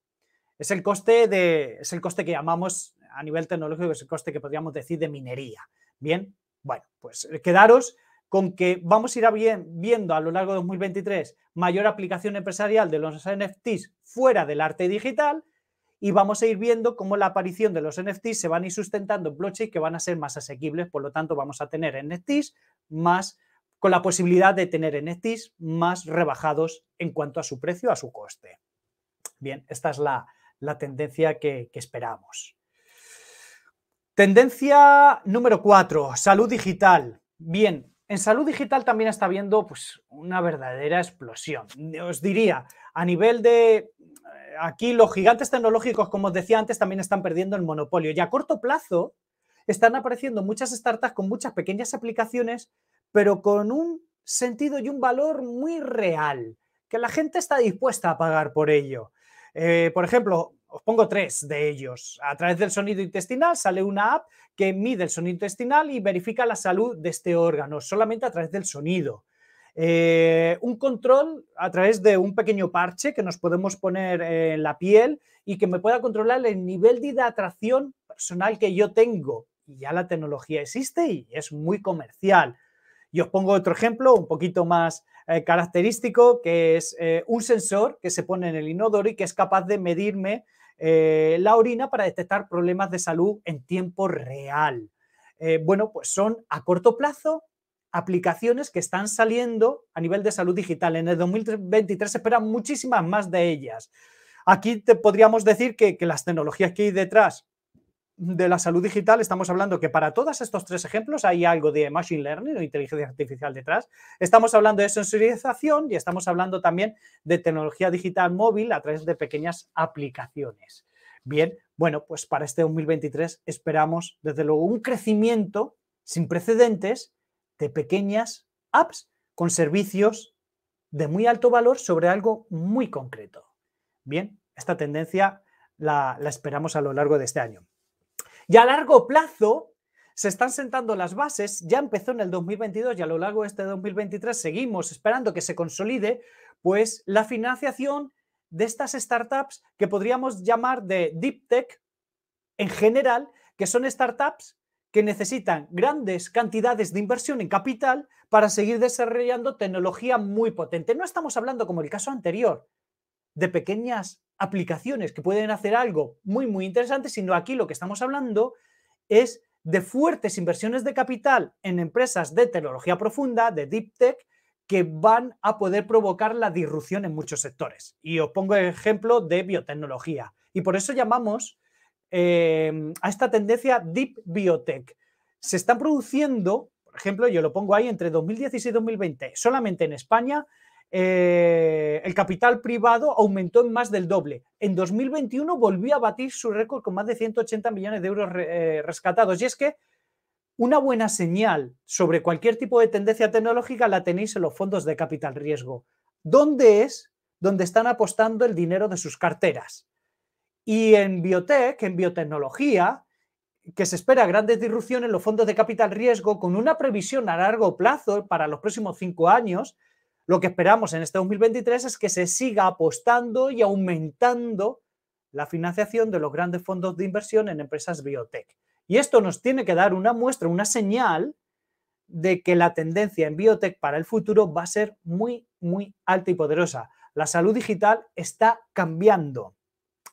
Es el coste, de, el coste que llamamos a nivel tecnológico, es el coste que podríamos decir de minería. Bien, bueno, pues eh, quedaros con que vamos a ir viendo a lo largo de 2023 mayor aplicación empresarial de los NFTs fuera del arte digital y vamos a ir viendo cómo la aparición de los NFTs se van a ir sustentando en blockchain que van a ser más asequibles, por lo tanto vamos a tener NFTs más con la posibilidad de tener NFTs más rebajados en cuanto a su precio, a su coste. Bien, esta es la, tendencia que, que esperamos. Tendencia número 4, salud digital. Bien, en salud digital también está viendo pues, una verdadera explosión. Os diría, a nivel de eh, aquí los gigantes tecnológicos, como os decía antes, también están perdiendo el monopolio. Y a corto plazo están apareciendo muchas startups con muchas pequeñas aplicaciones, pero con un sentido y un valor muy real, que la gente está dispuesta a pagar por ello. Eh, por ejemplo, os pongo tres de ellos. A través del sonido intestinal sale una app que mide el sonido intestinal y verifica la salud de este órgano, solamente a través del sonido. Eh, un control a través de un pequeño parche que nos podemos poner en la piel y que me pueda controlar el nivel de hidratación personal que yo tengo. ya la tecnología existe y es muy comercial. Y os pongo otro ejemplo un poquito más eh, característico, que es eh, un sensor que se pone en el inodoro y que es capaz de medirme eh, la orina para detectar problemas de salud en tiempo real. Eh, bueno, pues son a corto plazo aplicaciones que están saliendo a nivel de salud digital. En el 2023 se esperan muchísimas más de ellas. Aquí te podríamos decir que, que las tecnologías que hay detrás de la salud digital, estamos hablando que para todos estos tres ejemplos hay algo de machine learning o inteligencia artificial detrás. Estamos hablando de sensorización y estamos hablando también de tecnología digital móvil a través de pequeñas aplicaciones. Bien, bueno, pues para este 2023 esperamos desde luego un crecimiento sin precedentes de pequeñas apps con servicios de muy alto valor sobre algo muy concreto. Bien, esta tendencia la, la esperamos a lo largo de este año. Y a largo plazo se están sentando las bases, ya empezó en el 2022 y a lo largo de este 2023 seguimos esperando que se consolide, pues la financiación de estas startups que podríamos llamar de deep tech en general, que son startups que necesitan grandes cantidades de inversión en capital para seguir desarrollando tecnología muy potente. No estamos hablando, como el caso anterior, de pequeñas aplicaciones que pueden hacer algo muy, muy interesante, sino aquí lo que estamos hablando es de fuertes inversiones de capital en empresas de tecnología profunda, de deep tech, que van a poder provocar la disrupción en muchos sectores. Y os pongo el ejemplo de biotecnología. Y por eso llamamos eh, a esta tendencia deep biotech. Se están produciendo, por ejemplo, yo lo pongo ahí entre 2016 y 2020, solamente en España eh, el capital privado aumentó en más del doble. En 2021 volvió a batir su récord con más de 180 millones de euros eh, rescatados. Y es que una buena señal sobre cualquier tipo de tendencia tecnológica la tenéis en los fondos de capital riesgo. ¿Dónde es donde están apostando el dinero de sus carteras? Y en biotech, en biotecnología, que se espera grandes disrupciones en los fondos de capital riesgo con una previsión a largo plazo para los próximos cinco años lo que esperamos en este 2023 es que se siga apostando y aumentando la financiación de los grandes fondos de inversión en empresas biotech. Y esto nos tiene que dar una muestra, una señal de que la tendencia en biotech para el futuro va a ser muy, muy alta y poderosa. La salud digital está cambiando.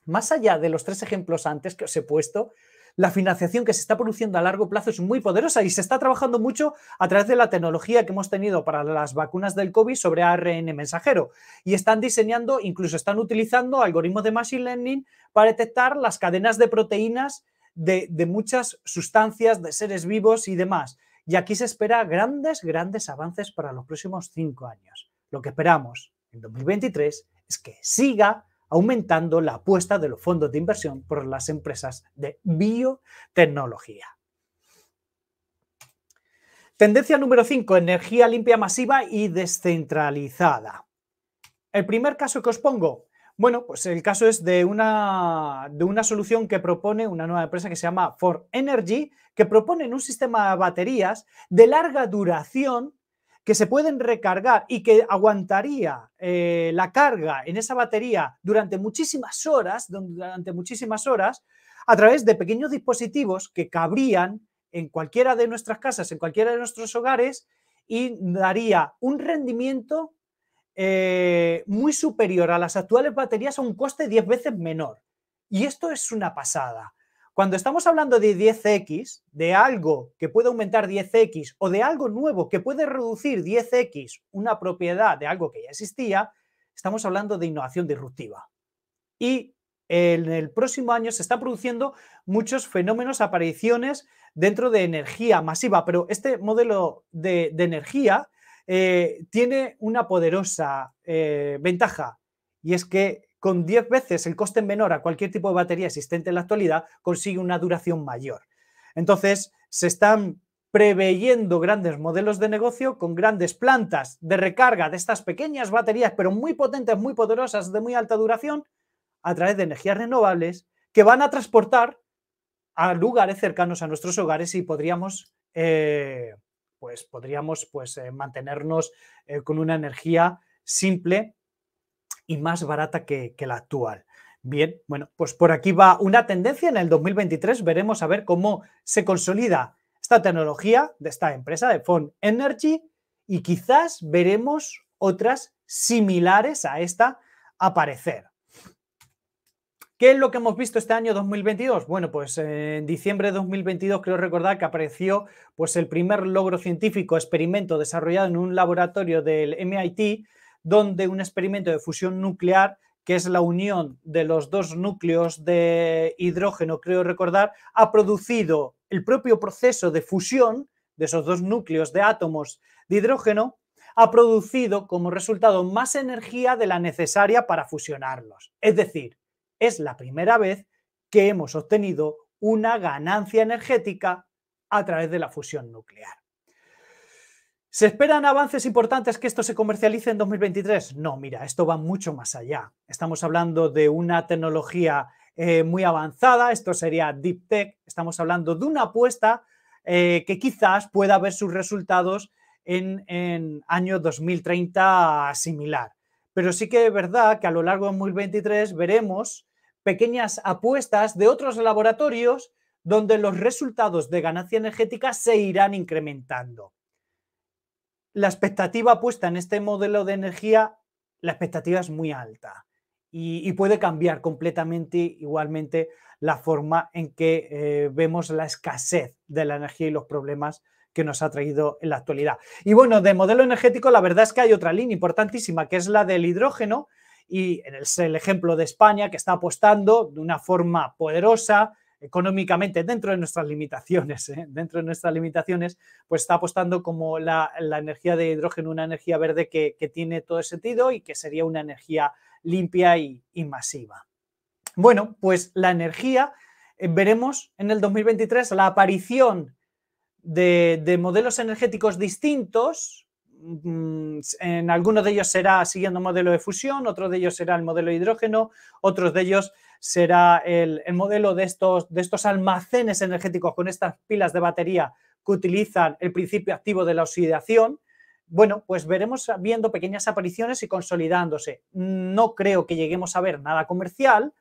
Más allá de los tres ejemplos antes que os he puesto, la financiación que se está produciendo a largo plazo es muy poderosa y se está trabajando mucho a través de la tecnología que hemos tenido para las vacunas del COVID sobre ARN mensajero. Y están diseñando, incluso están utilizando algoritmos de Machine Learning para detectar las cadenas de proteínas de, muchas sustancias, de seres vivos y demás. Y aquí se espera grandes, grandes avances para los próximos cinco años. Lo que esperamos en 2023 es que siga aumentando la apuesta de los fondos de inversión por las empresas de biotecnología. Tendencia número 5, energía limpia masiva y descentralizada. El primer caso que os pongo, bueno, pues el caso es de una, de una solución que propone una nueva empresa que se llama For Energy, que proponen un sistema de baterías de larga duración que se pueden recargar y que aguantaría eh, la carga en esa batería durante muchísimas horas, durante muchísimas horas, a través de pequeños dispositivos que cabrían en cualquiera de nuestras casas, en cualquiera de nuestros hogares, y daría un rendimiento eh, muy superior a las actuales baterías a un coste 10 veces menor. Y esto es una pasada. Cuando estamos hablando de 10x, de algo que puede aumentar 10x o de algo nuevo que puede reducir 10x una propiedad de algo que ya existía, estamos hablando de innovación disruptiva. Y en el próximo año se están produciendo muchos fenómenos, apariciones dentro de energía masiva, pero este modelo de, energía eh, tiene una poderosa eh, ventaja y es que con 10 veces el coste menor a cualquier tipo de batería existente en la actualidad, consigue una duración mayor. Entonces, se están preveyendo grandes modelos de negocio con grandes plantas de recarga de estas pequeñas baterías, pero muy potentes, muy poderosas, de muy alta duración, a través de energías renovables, que van a transportar a lugares cercanos a nuestros hogares y podríamos, eh, pues, podríamos pues, eh, mantenernos eh, con una energía simple y más barata que, la actual. Bien, bueno, pues por aquí va una tendencia. En el 2023 veremos a ver cómo se consolida esta tecnología de esta empresa de Fon Energy y quizás veremos otras similares a esta aparecer. ¿Qué es lo que hemos visto este año 2022? Bueno, pues en diciembre de 2022 creo recordar que apareció pues, el primer logro científico, experimento desarrollado en un laboratorio del MIT donde un experimento de fusión nuclear que es la unión de los dos núcleos de hidrógeno, creo recordar, ha producido el propio proceso de fusión de esos dos núcleos de átomos de hidrógeno, ha producido como resultado más energía de la necesaria para fusionarlos. Es decir, es la primera vez que hemos obtenido una ganancia energética a través de la fusión nuclear. ¿Se esperan avances importantes que esto se comercialice en 2023? No, mira, esto va mucho más allá. Estamos hablando de una tecnología eh, muy avanzada, esto sería Deep Tech, estamos hablando de una apuesta eh, que quizás pueda ver sus resultados en, en año 2030 similar. Pero sí que es verdad que a lo largo de 2023 veremos pequeñas apuestas de otros laboratorios donde los resultados de ganancia energética se irán incrementando la expectativa puesta en este modelo de energía, la expectativa es muy alta y, puede cambiar completamente igualmente la forma en que eh, vemos la escasez de la energía y los problemas que nos ha traído en la actualidad. Y bueno, de modelo energético, la verdad es que hay otra línea importantísima, que es la del hidrógeno, y es el ejemplo de España, que está apostando de una forma poderosa, económicamente dentro de nuestras limitaciones, ¿eh? dentro de nuestras limitaciones, pues está apostando como la, la energía de hidrógeno, una energía verde que, que, tiene todo sentido y que sería una energía limpia y, masiva. Bueno, pues la energía, eh, veremos en el 2023 la aparición de, de modelos energéticos distintos, Mm, en algunos de ellos será siguiendo modelo de fusión, otro de ellos será el modelo hidrógeno, otros de ellos será el, modelo de estos, de estos almacenes energéticos con estas pilas de batería que utilizan el principio activo de la oxidación. Bueno, pues veremos viendo pequeñas apariciones y consolidándose. No creo que lleguemos a ver nada comercial,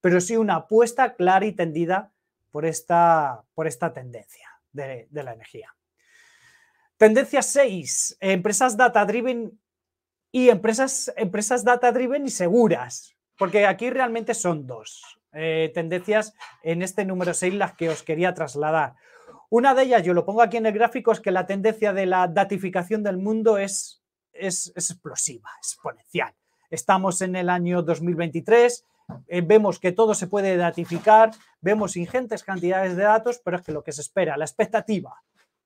pero sí una apuesta clara y tendida por esta, por esta tendencia de la energía. Tendencia 6, empresas data driven y empresas, empresas data driven y seguras, porque aquí realmente son dos eh, tendencias en este número 6 las que os quería trasladar. Una de ellas, yo lo pongo aquí en el gráfico, es que la tendencia de la datificación del mundo es, es, es explosiva, exponencial. Estamos en el año 2023, eh, vemos que todo se puede datificar, vemos ingentes cantidades de datos, pero es que lo que se espera, la expectativa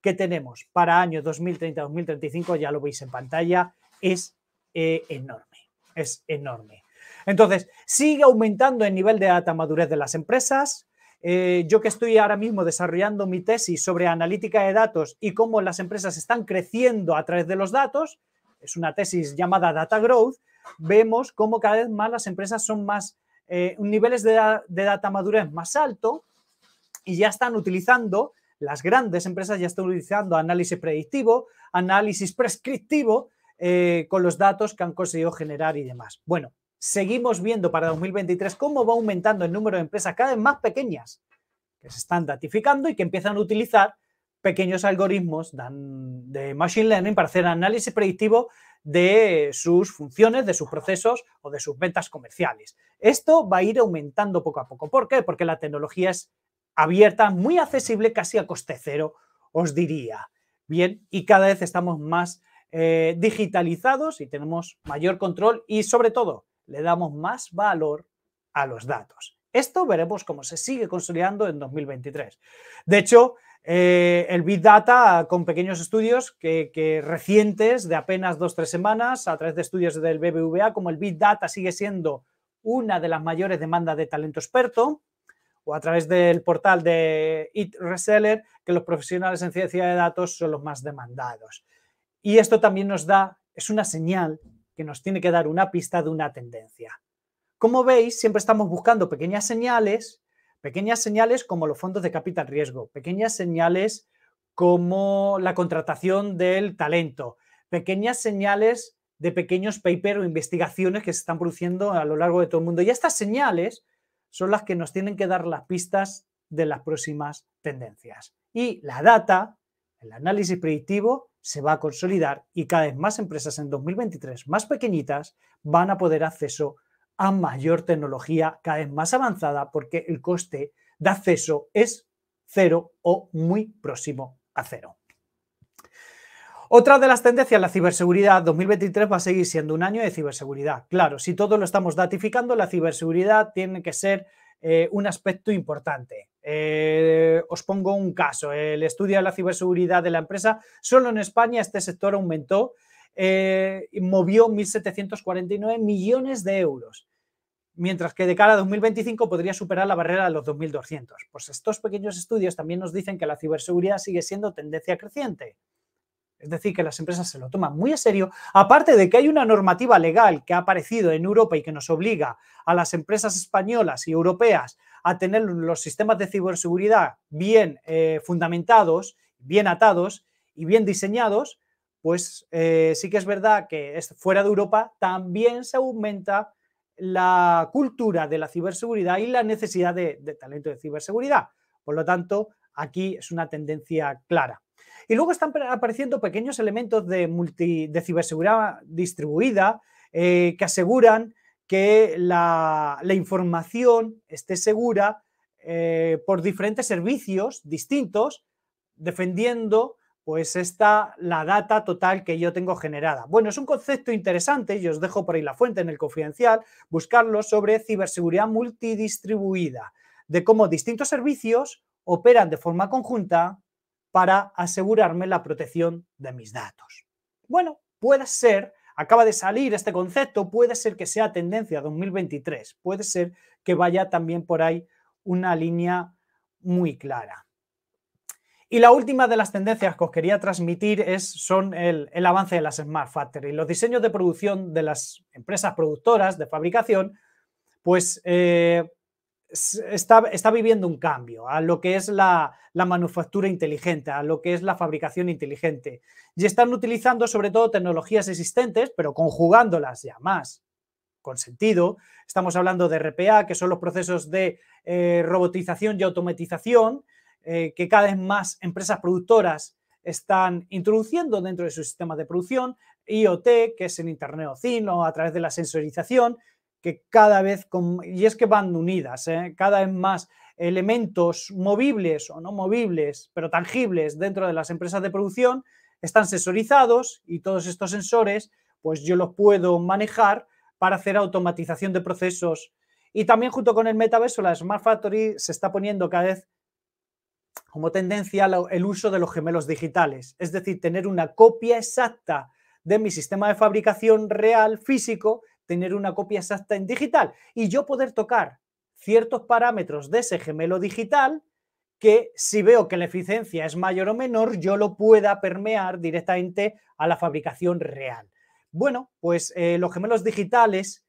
que tenemos para año 2030-2035, ya lo veis en pantalla, es eh, enorme, es enorme. Entonces, sigue aumentando el nivel de data madurez de las empresas. Eh, yo que estoy ahora mismo desarrollando mi tesis sobre analítica de datos y cómo las empresas están creciendo a través de los datos, es una tesis llamada Data Growth, vemos cómo cada vez más las empresas son más, eh, niveles de, de data madurez más alto y ya están utilizando las grandes empresas ya están utilizando análisis predictivo, análisis prescriptivo eh, con los datos que han conseguido generar y demás. Bueno, seguimos viendo para 2023 cómo va aumentando el número de empresas cada vez más pequeñas que se están datificando y que empiezan a utilizar pequeños algoritmos de Machine Learning para hacer análisis predictivo de sus funciones, de sus procesos o de sus ventas comerciales. Esto va a ir aumentando poco a poco. ¿Por qué? Porque la tecnología es abierta, muy accesible, casi a coste cero, os diría. Bien, y cada vez estamos más eh, digitalizados y tenemos mayor control y sobre todo le damos más valor a los datos. Esto veremos cómo se sigue consolidando en 2023. De hecho, eh, el Big Data con pequeños estudios que, recientes de apenas dos o tres semanas a través de estudios del BBVA, como el Big Data sigue siendo una de las mayores demandas de talento experto, o a través del portal de IT Reseller, que los profesionales en ciencia de datos son los más demandados. Y esto también nos da, es una señal que nos tiene que dar una pista de una tendencia. Como veis, siempre estamos buscando pequeñas señales, pequeñas señales como los fondos de capital riesgo, pequeñas señales como la contratación del talento, pequeñas señales de pequeños papers o investigaciones que se están produciendo a lo largo de todo el mundo. Y estas señales son las que nos tienen que dar las pistas de las próximas tendencias. Y la data, el análisis predictivo, se va a consolidar y cada vez más empresas en 2023 más pequeñitas van a poder acceso a mayor tecnología cada vez más avanzada porque el coste de acceso es cero o muy próximo a cero. Otra de las tendencias, la ciberseguridad. 2023 va a seguir siendo un año de ciberseguridad. Claro, si todo lo estamos datificando, la ciberseguridad tiene que ser eh, un aspecto importante. Eh, os pongo un caso. El estudio de la ciberseguridad de la empresa, solo en España este sector aumentó, eh, y movió 1.749 millones de euros, mientras que de cara a 2025 podría superar la barrera de los 2.200. Pues estos pequeños estudios también nos dicen que la ciberseguridad sigue siendo tendencia creciente. Es decir, que las empresas se lo toman muy en serio, aparte de que hay una normativa legal que ha aparecido en Europa y que nos obliga a las empresas españolas y europeas a tener los sistemas de ciberseguridad bien eh, fundamentados, bien atados y bien diseñados, pues eh, sí que es verdad que fuera de Europa también se aumenta la cultura de la ciberseguridad y la necesidad de talento de ciberseguridad. Por lo tanto, aquí es una tendencia clara. Y luego están apareciendo pequeños elementos de, multi, ciberseguridad distribuida eh, que aseguran que la, información esté segura eh, por diferentes servicios distintos, defendiendo pues esta la data total que yo tengo generada. Bueno, es un concepto interesante y os dejo por ahí la fuente en el confidencial, buscarlo sobre ciberseguridad multidistribuida, de cómo distintos servicios operan de forma conjunta para asegurarme la protección de mis datos. Bueno, puede ser, acaba de salir este concepto, puede ser que sea tendencia 2023, puede ser que vaya también por ahí una línea muy clara. Y la última de las tendencias que os quería transmitir es, son el, avance de las Smart Factory. Los diseños de producción de las empresas productoras de fabricación, pues eh, está, viviendo un cambio a lo que es la, manufactura inteligente, a lo que es la fabricación inteligente. Y están utilizando sobre todo tecnologías existentes, pero conjugándolas ya más con sentido. Estamos hablando de RPA, que son los procesos de eh, robotización y automatización eh, que cada vez más empresas productoras están introduciendo dentro de sus sistemas de producción, IoT, que es en Internet of Things o a través de la sensorización, que cada vez, y es que van unidas, ¿eh? cada vez más elementos movibles o no movibles, pero tangibles dentro de las empresas de producción, están sensorizados y todos estos sensores, pues yo los puedo manejar para hacer automatización de procesos. Y también junto con el metaverso, la Smart Factory se está poniendo cada vez como tendencia el uso de los gemelos digitales, es decir, tener una copia exacta de mi sistema de fabricación real, físico, tener una copia exacta en digital y yo poder tocar ciertos parámetros de ese gemelo digital que si veo que la eficiencia es mayor o menor, yo lo pueda permear directamente a la fabricación real. Bueno, pues eh, los gemelos digitales,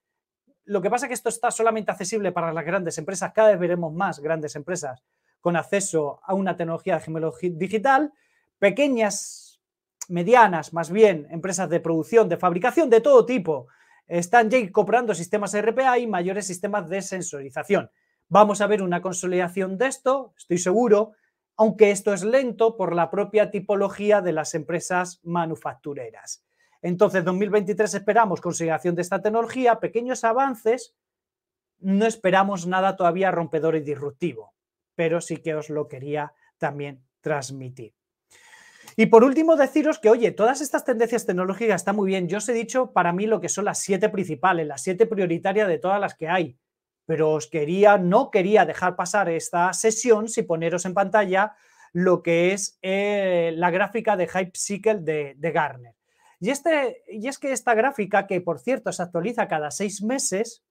lo que pasa es que esto está solamente accesible para las grandes empresas, cada vez veremos más grandes empresas con acceso a una tecnología de gemelo digital, pequeñas, medianas, más bien, empresas de producción, de fabricación de todo tipo, están ya incorporando sistemas RPA y mayores sistemas de sensorización. Vamos a ver una consolidación de esto, estoy seguro, aunque esto es lento por la propia tipología de las empresas manufactureras. Entonces, 2023 esperamos consolidación de esta tecnología, pequeños avances, no esperamos nada todavía rompedor y disruptivo, pero sí que os lo quería también transmitir. Y por último, deciros que, oye, todas estas tendencias tecnológicas están muy bien. Yo os he dicho para mí lo que son las siete principales, las siete prioritarias de todas las que hay. Pero os quería, no quería dejar pasar esta sesión sin poneros en pantalla lo que es eh, la gráfica de Hype Cycle de, de Garner. Y, este, y es que esta gráfica, que por cierto se actualiza cada seis meses,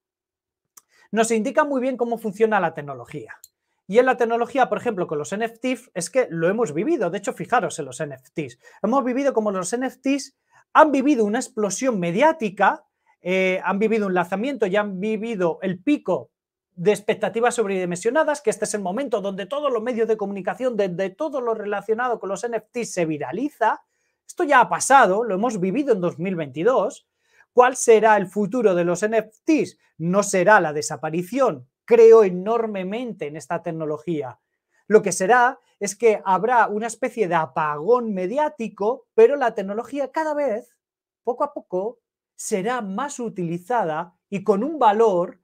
nos indica muy bien cómo funciona la tecnología. Y en la tecnología, por ejemplo, con los NFTs, es que lo hemos vivido. De hecho, fijaros en los NFTs. Hemos vivido como los NFTs han vivido una explosión mediática, eh, han vivido un lanzamiento y han vivido el pico de expectativas sobredimensionadas, que este es el momento donde todos los medios de comunicación, desde todo lo relacionado con los NFTs, se viraliza. Esto ya ha pasado, lo hemos vivido en 2022. ¿Cuál será el futuro de los NFTs? No será la desaparición creo enormemente en esta tecnología. Lo que será es que habrá una especie de apagón mediático, pero la tecnología cada vez, poco a poco, será más utilizada y con un valor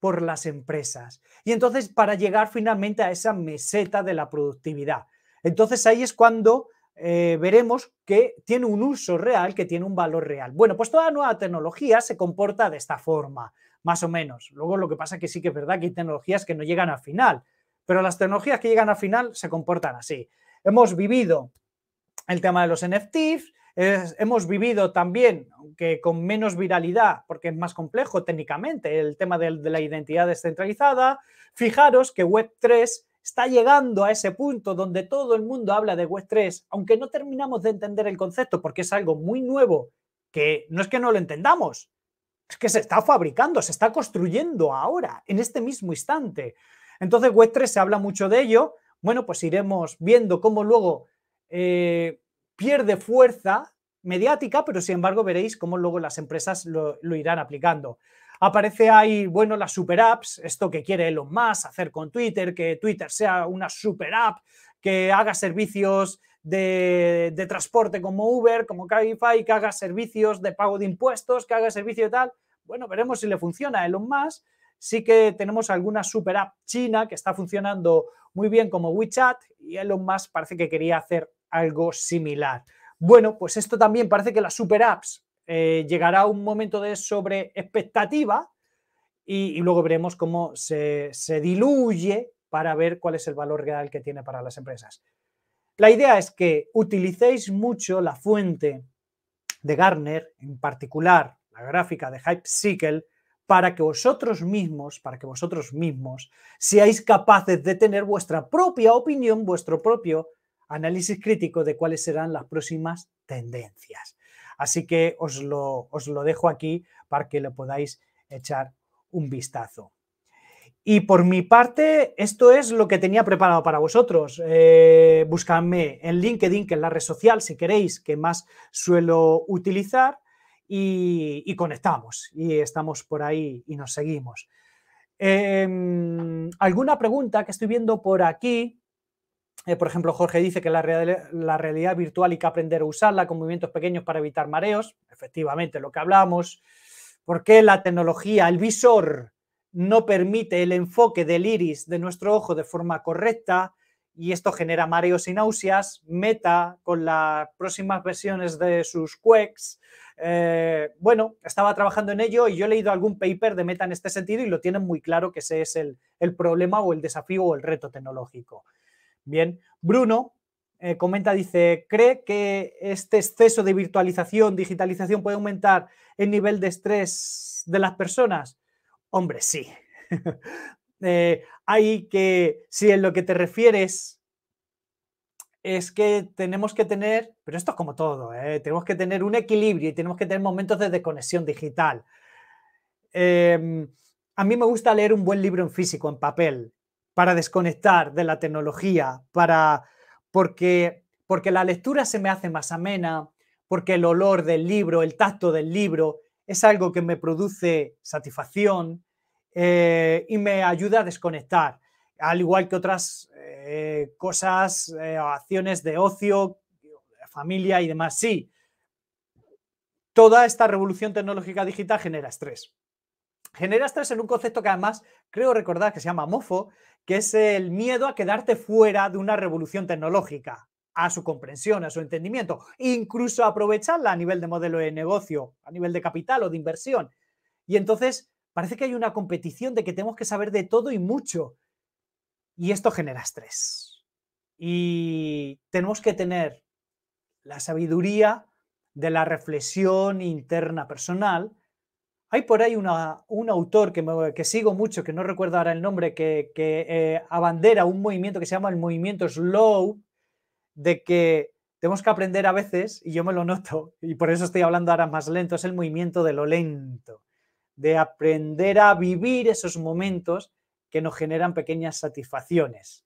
por las empresas. Y entonces para llegar finalmente a esa meseta de la productividad. Entonces ahí es cuando eh, veremos que tiene un uso real, que tiene un valor real. Bueno, pues toda nueva tecnología se comporta de esta forma más o menos. Luego lo que pasa es que sí que es verdad que hay tecnologías que no llegan a final, pero las tecnologías que llegan a final se comportan así. Hemos vivido el tema de los NFTs, hemos vivido también, aunque con menos viralidad, porque es más complejo técnicamente, el tema de la identidad descentralizada. Fijaros que Web3 está llegando a ese punto donde todo el mundo habla de Web3, aunque no terminamos de entender el concepto porque es algo muy nuevo que no es que no lo entendamos, es que se está fabricando, se está construyendo ahora, en este mismo instante. Entonces, Web 3 se habla mucho de ello. Bueno, pues iremos viendo cómo luego eh, pierde fuerza mediática, pero sin embargo veréis cómo luego las empresas lo, lo irán aplicando. Aparece ahí, bueno, las super apps, esto que quiere Elon Musk hacer con Twitter, que Twitter sea una super app que haga servicios de, transporte como Uber, como Cabify, que haga servicios de pago de impuestos, que haga servicio y tal. Bueno, veremos si le funciona a Elon Musk. Sí que tenemos alguna super app china que está funcionando muy bien como WeChat y Elon Musk parece que quería hacer algo similar. Bueno, pues esto también parece que las super apps llegará eh, llegará un momento de sobre expectativa y, luego veremos cómo se, se diluye para ver cuál es el valor real que tiene para las empresas. La idea es que utilicéis mucho la fuente de Garner, en particular la gráfica de Hype para que vosotros mismos, para que vosotros mismos seáis capaces de tener vuestra propia opinión, vuestro propio análisis crítico de cuáles serán las próximas tendencias. Así que os lo, os lo dejo aquí para que lo podáis echar un vistazo. Y por mi parte, esto es lo que tenía preparado para vosotros. Eh, en LinkedIn, que es la red social, si queréis, que más suelo utilizar, y, conectamos. Y estamos por ahí y nos seguimos. Em, ¿Alguna pregunta que estoy viendo por aquí? Eh, por ejemplo, Jorge dice que la, la realidad virtual hay que aprender a usarla con movimientos pequeños para evitar mareos. Efectivamente, lo que hablamos. ¿Por qué la tecnología, el visor? no permite el enfoque del iris de nuestro ojo de forma correcta y esto genera mareos y náuseas. Meta, con las próximas versiones de sus Quex. Eh, bueno, estaba trabajando en ello y yo he leído algún paper de Meta en este sentido y lo tienen muy claro que ese es el, el problema o el desafío o el reto tecnológico. Bien, Bruno eh, comenta, dice, ¿cree que este exceso de virtualización, digitalización puede aumentar el nivel de estrés de las personas? Hombre, sí. hay eh, que, si en lo que te refieres es que tenemos que tener, pero esto es como todo, ¿eh? tenemos que tener un equilibrio y tenemos que tener momentos de desconexión digital. Em, a mí me gusta leer un buen libro en físico, en papel, para desconectar de la tecnología, para, porque, porque la lectura se me hace más amena, porque el olor del libro, el tacto del libro, es algo que me produce satisfacción eh, y me ayuda a desconectar, al igual que otras eh, cosas, eh, o acciones de ocio, familia y demás. Sí, toda esta revolución tecnológica digital genera estrés. Genera estrés en un concepto que además creo recordar que se llama mofo, que es el miedo a quedarte fuera de una revolución tecnológica a su comprensión, a su entendimiento, incluso aprovecharla a nivel de modelo de negocio, a nivel de capital o de inversión. Y entonces parece que hay una competición de que tenemos que saber de todo y mucho. Y esto genera estrés. Y tenemos que tener la sabiduría de la reflexión interna personal. Hay por ahí un autor que, que, sigo mucho, que no recuerdo ahora el nombre, que, eh, abandera un movimiento que se llama el movimiento Slow, de que tenemos que aprender a veces, y yo me lo noto, y por eso estoy hablando ahora más lento, es el movimiento de lo lento, de aprender a vivir esos momentos que nos generan pequeñas satisfacciones.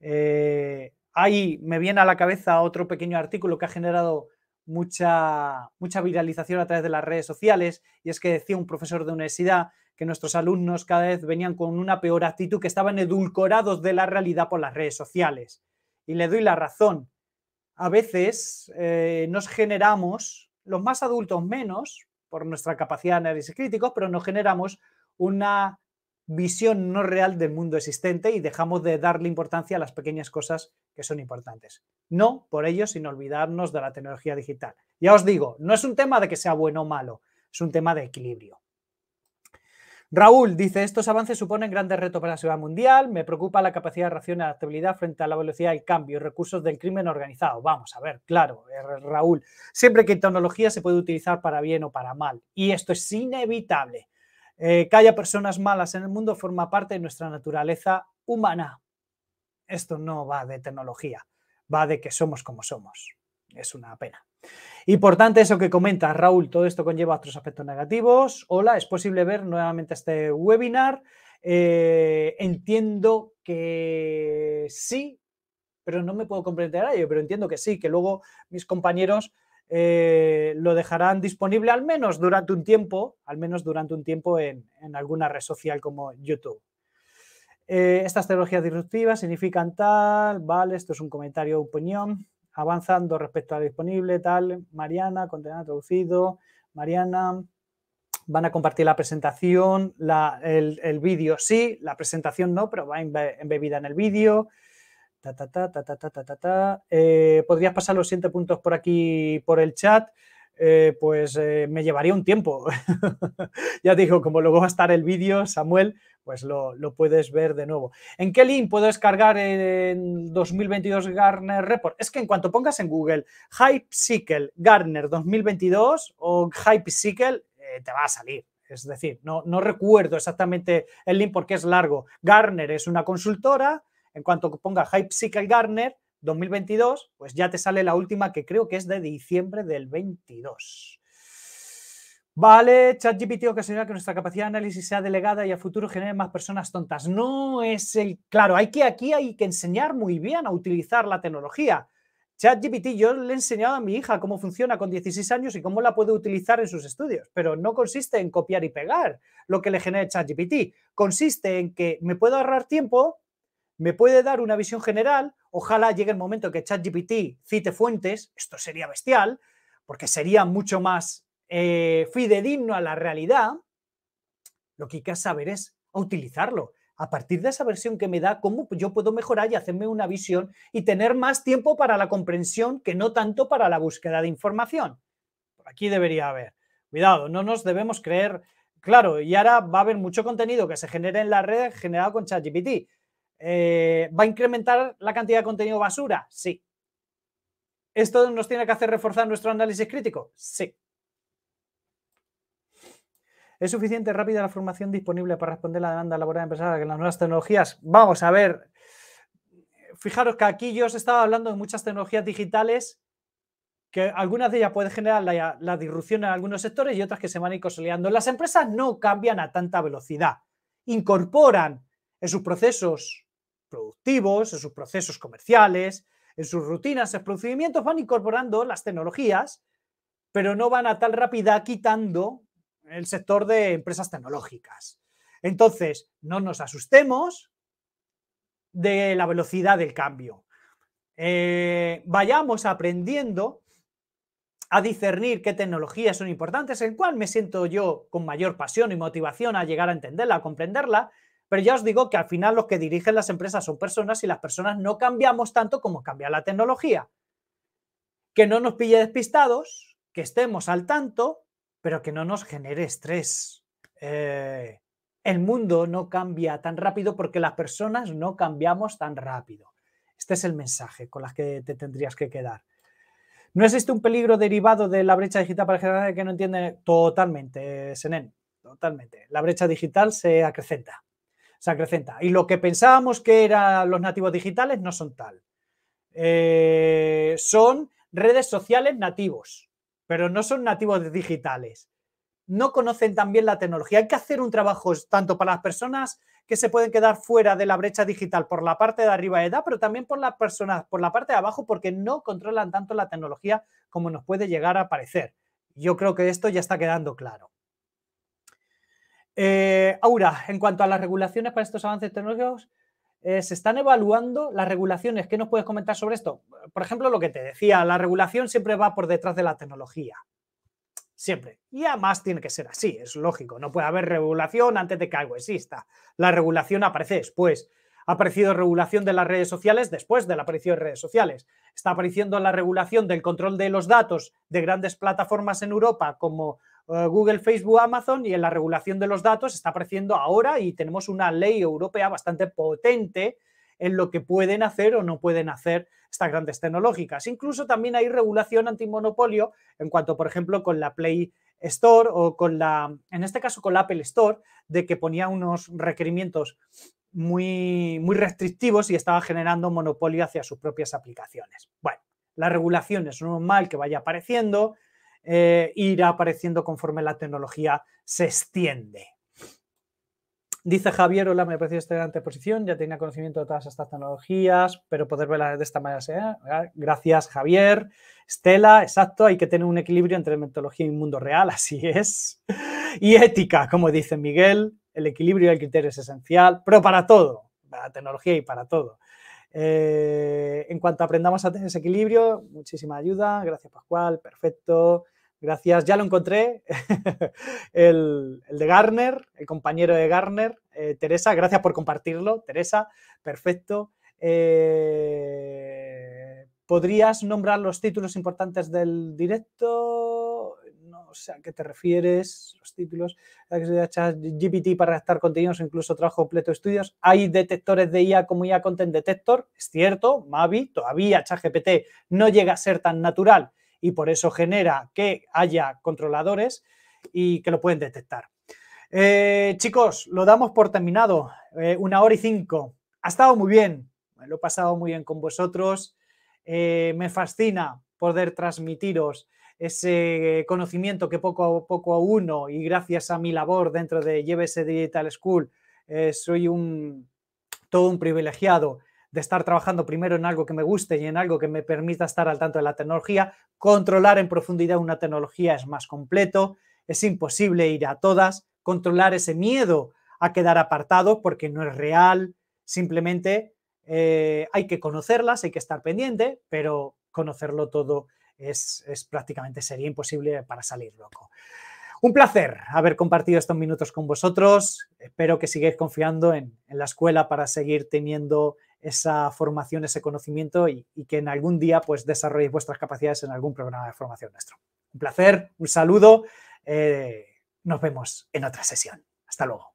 Eh, ahí me viene a la cabeza otro pequeño artículo que ha generado mucha, mucha viralización a través de las redes sociales, y es que decía un profesor de universidad que nuestros alumnos cada vez venían con una peor actitud, que estaban edulcorados de la realidad por las redes sociales y le doy la razón. A veces eh, nos generamos, los más adultos menos, por nuestra capacidad de análisis crítico, pero nos generamos una visión no real del mundo existente y dejamos de darle importancia a las pequeñas cosas que son importantes. No por ello sin olvidarnos de la tecnología digital. Ya os digo, no es un tema de que sea bueno o malo, es un tema de equilibrio. Raúl dice, estos avances suponen grandes retos para la seguridad mundial, me preocupa la capacidad de reacción y adaptabilidad frente a la velocidad del cambio y recursos del crimen organizado. Vamos a ver, claro, eh, Raúl, siempre que tecnología se puede utilizar para bien o para mal, y esto es inevitable. Eh, que haya personas malas en el mundo forma parte de nuestra naturaleza humana. Esto no va de tecnología, va de que somos como somos es una pena. Importante eso que comenta Raúl, todo esto conlleva otros aspectos negativos. Hola, es posible ver nuevamente este webinar. Eh, entiendo que sí, pero no me puedo comprender a ello, pero entiendo que sí, que luego mis compañeros eh, lo dejarán disponible al menos durante un tiempo, al menos durante un tiempo en, alguna red social como YouTube. Eh, estas tecnologías disruptivas significan tal, vale, esto es un comentario, opinión avanzando respecto a disponible, tal. Mariana, contenido traducido. Mariana, van a compartir la presentación, el, vídeo sí, la presentación no, pero va embebida en el vídeo. Ta, ta, ta, ta, ta, ta, ta, eh, Podrías pasar los siete puntos por aquí, por el chat. Eh, pues eh, me llevaría un tiempo. ya digo, como luego va a estar el vídeo, Samuel, pues lo, puedes ver de nuevo. ¿En qué link puedo descargar en 2022 Garner Report? Es que en cuanto pongas en Google Hype Cycle Gartner 2022 o Hype Cycle, eh, te va a salir. Es decir, no, no recuerdo exactamente el link porque es largo. Garner es una consultora. En cuanto ponga Hype Cycle Gartner 2022, pues ya te sale la última que creo que es de diciembre del 22. Vale, ChatGPT ocasionará que nuestra capacidad de análisis sea delegada y a futuro genere más personas tontas. No es el. Claro, hay que aquí hay que enseñar muy bien a utilizar la tecnología. ChatGPT, yo le he enseñado a mi hija cómo funciona con 16 años y cómo la puede utilizar en sus estudios, pero no consiste en copiar y pegar lo que le genera ChatGPT. Consiste en que me puedo ahorrar tiempo, me puede dar una visión general. Ojalá llegue el momento que ChatGPT cite fuentes, esto sería bestial, porque sería mucho más eh, digno a la realidad, lo que hay que saber es utilizarlo. A partir de esa versión que me da, cómo yo puedo mejorar y hacerme una visión y tener más tiempo para la comprensión que no tanto para la búsqueda de información. aquí debería haber. Cuidado, no nos debemos creer. Claro, y ahora va a haber mucho contenido que se genere en la red generado con ChatGPT. Eh, ¿Va a incrementar la cantidad de contenido basura? Sí. ¿Esto nos tiene que hacer reforzar nuestro análisis crítico? Sí. ¿Es suficiente rápida la formación disponible para responder la demanda laboral de empresas que las nuevas tecnologías? Vamos a ver. Fijaros que aquí yo os estaba hablando de muchas tecnologías digitales que algunas de ellas pueden generar la, disrupción en algunos sectores y otras que se van a ir consolidando. Las empresas no cambian a tanta velocidad. Incorporan en sus procesos productivos, en sus procesos comerciales, en sus rutinas, en sus procedimientos, van incorporando las tecnologías, pero no van a tal rápida quitando el sector de empresas tecnológicas. Entonces, no nos asustemos de la velocidad del cambio. Eh, vayamos aprendiendo a discernir qué tecnologías son importantes, en cuál me siento yo con mayor pasión y motivación a llegar a entenderla, a comprenderla, pero ya os digo que al final los que dirigen las empresas son personas y las personas no cambiamos tanto como cambia la tecnología. Que no nos pille despistados, que estemos al tanto pero que no nos genere estrés. Eh, el mundo no cambia tan rápido porque las personas no cambiamos tan rápido. Este es el mensaje con el que te tendrías que quedar. ¿No existe un peligro derivado de la brecha digital para generar que no entiende? Totalmente, Senen, totalmente. La brecha digital se acrecenta, se acrecenta. Y lo que pensábamos que eran los nativos digitales no son tal. Eh, son redes sociales nativos pero no son nativos digitales. No conocen tan bien la tecnología. Hay que hacer un trabajo tanto para las personas que se pueden quedar fuera de la brecha digital por la parte de arriba de edad, pero también por las personas por la parte de abajo, porque no controlan tanto la tecnología como nos puede llegar a parecer. Yo creo que esto ya está quedando claro. Ahora, eh, Aura, en cuanto a las regulaciones para estos avances tecnológicos, eh, se están evaluando las regulaciones. ¿Qué nos puedes comentar sobre esto? Por ejemplo, lo que te decía, la regulación siempre va por detrás de la tecnología. Siempre. Y además tiene que ser así, es lógico. No puede haber regulación antes de que algo exista. La regulación aparece después. Ha aparecido regulación de las redes sociales después de la aparición de redes sociales. Está apareciendo la regulación del control de los datos de grandes plataformas en Europa como eh, Google, Facebook, Amazon y en la regulación de los datos está apareciendo ahora y tenemos una ley europea bastante potente en lo que pueden hacer o no pueden hacer estas grandes tecnológicas. Incluso también hay regulación antimonopolio en cuanto, por ejemplo, con la Play Store o con la, en este caso con la Apple Store, de que ponía unos requerimientos muy, muy restrictivos y estaba generando monopolio hacia sus propias aplicaciones. Bueno, la regulación es normal que vaya apareciendo, eh, irá apareciendo conforme la tecnología se extiende. Dice Javier, hola, me pareció excelente posición, ya tenía conocimiento de todas estas tecnologías, pero poder verlas de esta manera, sea ah, gracias Javier. Estela, exacto, hay que tener un equilibrio entre metodología y mundo real, así es. Y ética, como dice Miguel, el equilibrio y el criterio es esencial, pero para todo, para la tecnología y para todo. Eh, en cuanto aprendamos a tener ese equilibrio, muchísima ayuda, gracias Pascual, perfecto. Gracias, ya lo encontré. el, de Garner, el compañero de Garner, eh, Teresa, gracias por compartirlo, Teresa, perfecto. Eh, ¿Podrías nombrar los títulos importantes del directo? No sé a qué te refieres, los títulos. GPT para redactar contenidos, incluso trabajo completo de estudios. Hay detectores de IA como IA Content Detector, es cierto, Mavi, todavía ChatGPT no llega a ser tan natural y por eso genera que haya controladores y que lo pueden detectar. Eh, chicos, lo damos por terminado. Eh, una hora y cinco. Ha estado muy bien. lo he pasado muy bien con vosotros. Eh, me fascina poder transmitiros ese conocimiento que poco a poco a uno y gracias a mi labor dentro de Llévese Digital School soy un todo un privilegiado de estar trabajando primero en algo que me guste y en algo que me permita estar al tanto de la tecnología. Controlar en profundidad una tecnología es más completo, es imposible ir a todas, controlar ese miedo a quedar apartado porque no es real, simplemente eh, hay que conocerlas, hay que estar pendiente, pero conocerlo todo es, prácticamente, sería imposible para salir loco. Un placer haber compartido estos minutos con vosotros. Espero que sigáis confiando en, en la escuela para seguir teniendo esa formación, ese conocimiento y, que en algún día pues desarrolléis vuestras capacidades en algún programa de formación nuestro. Un placer, un saludo. Eh, nos vemos en otra sesión. Hasta luego.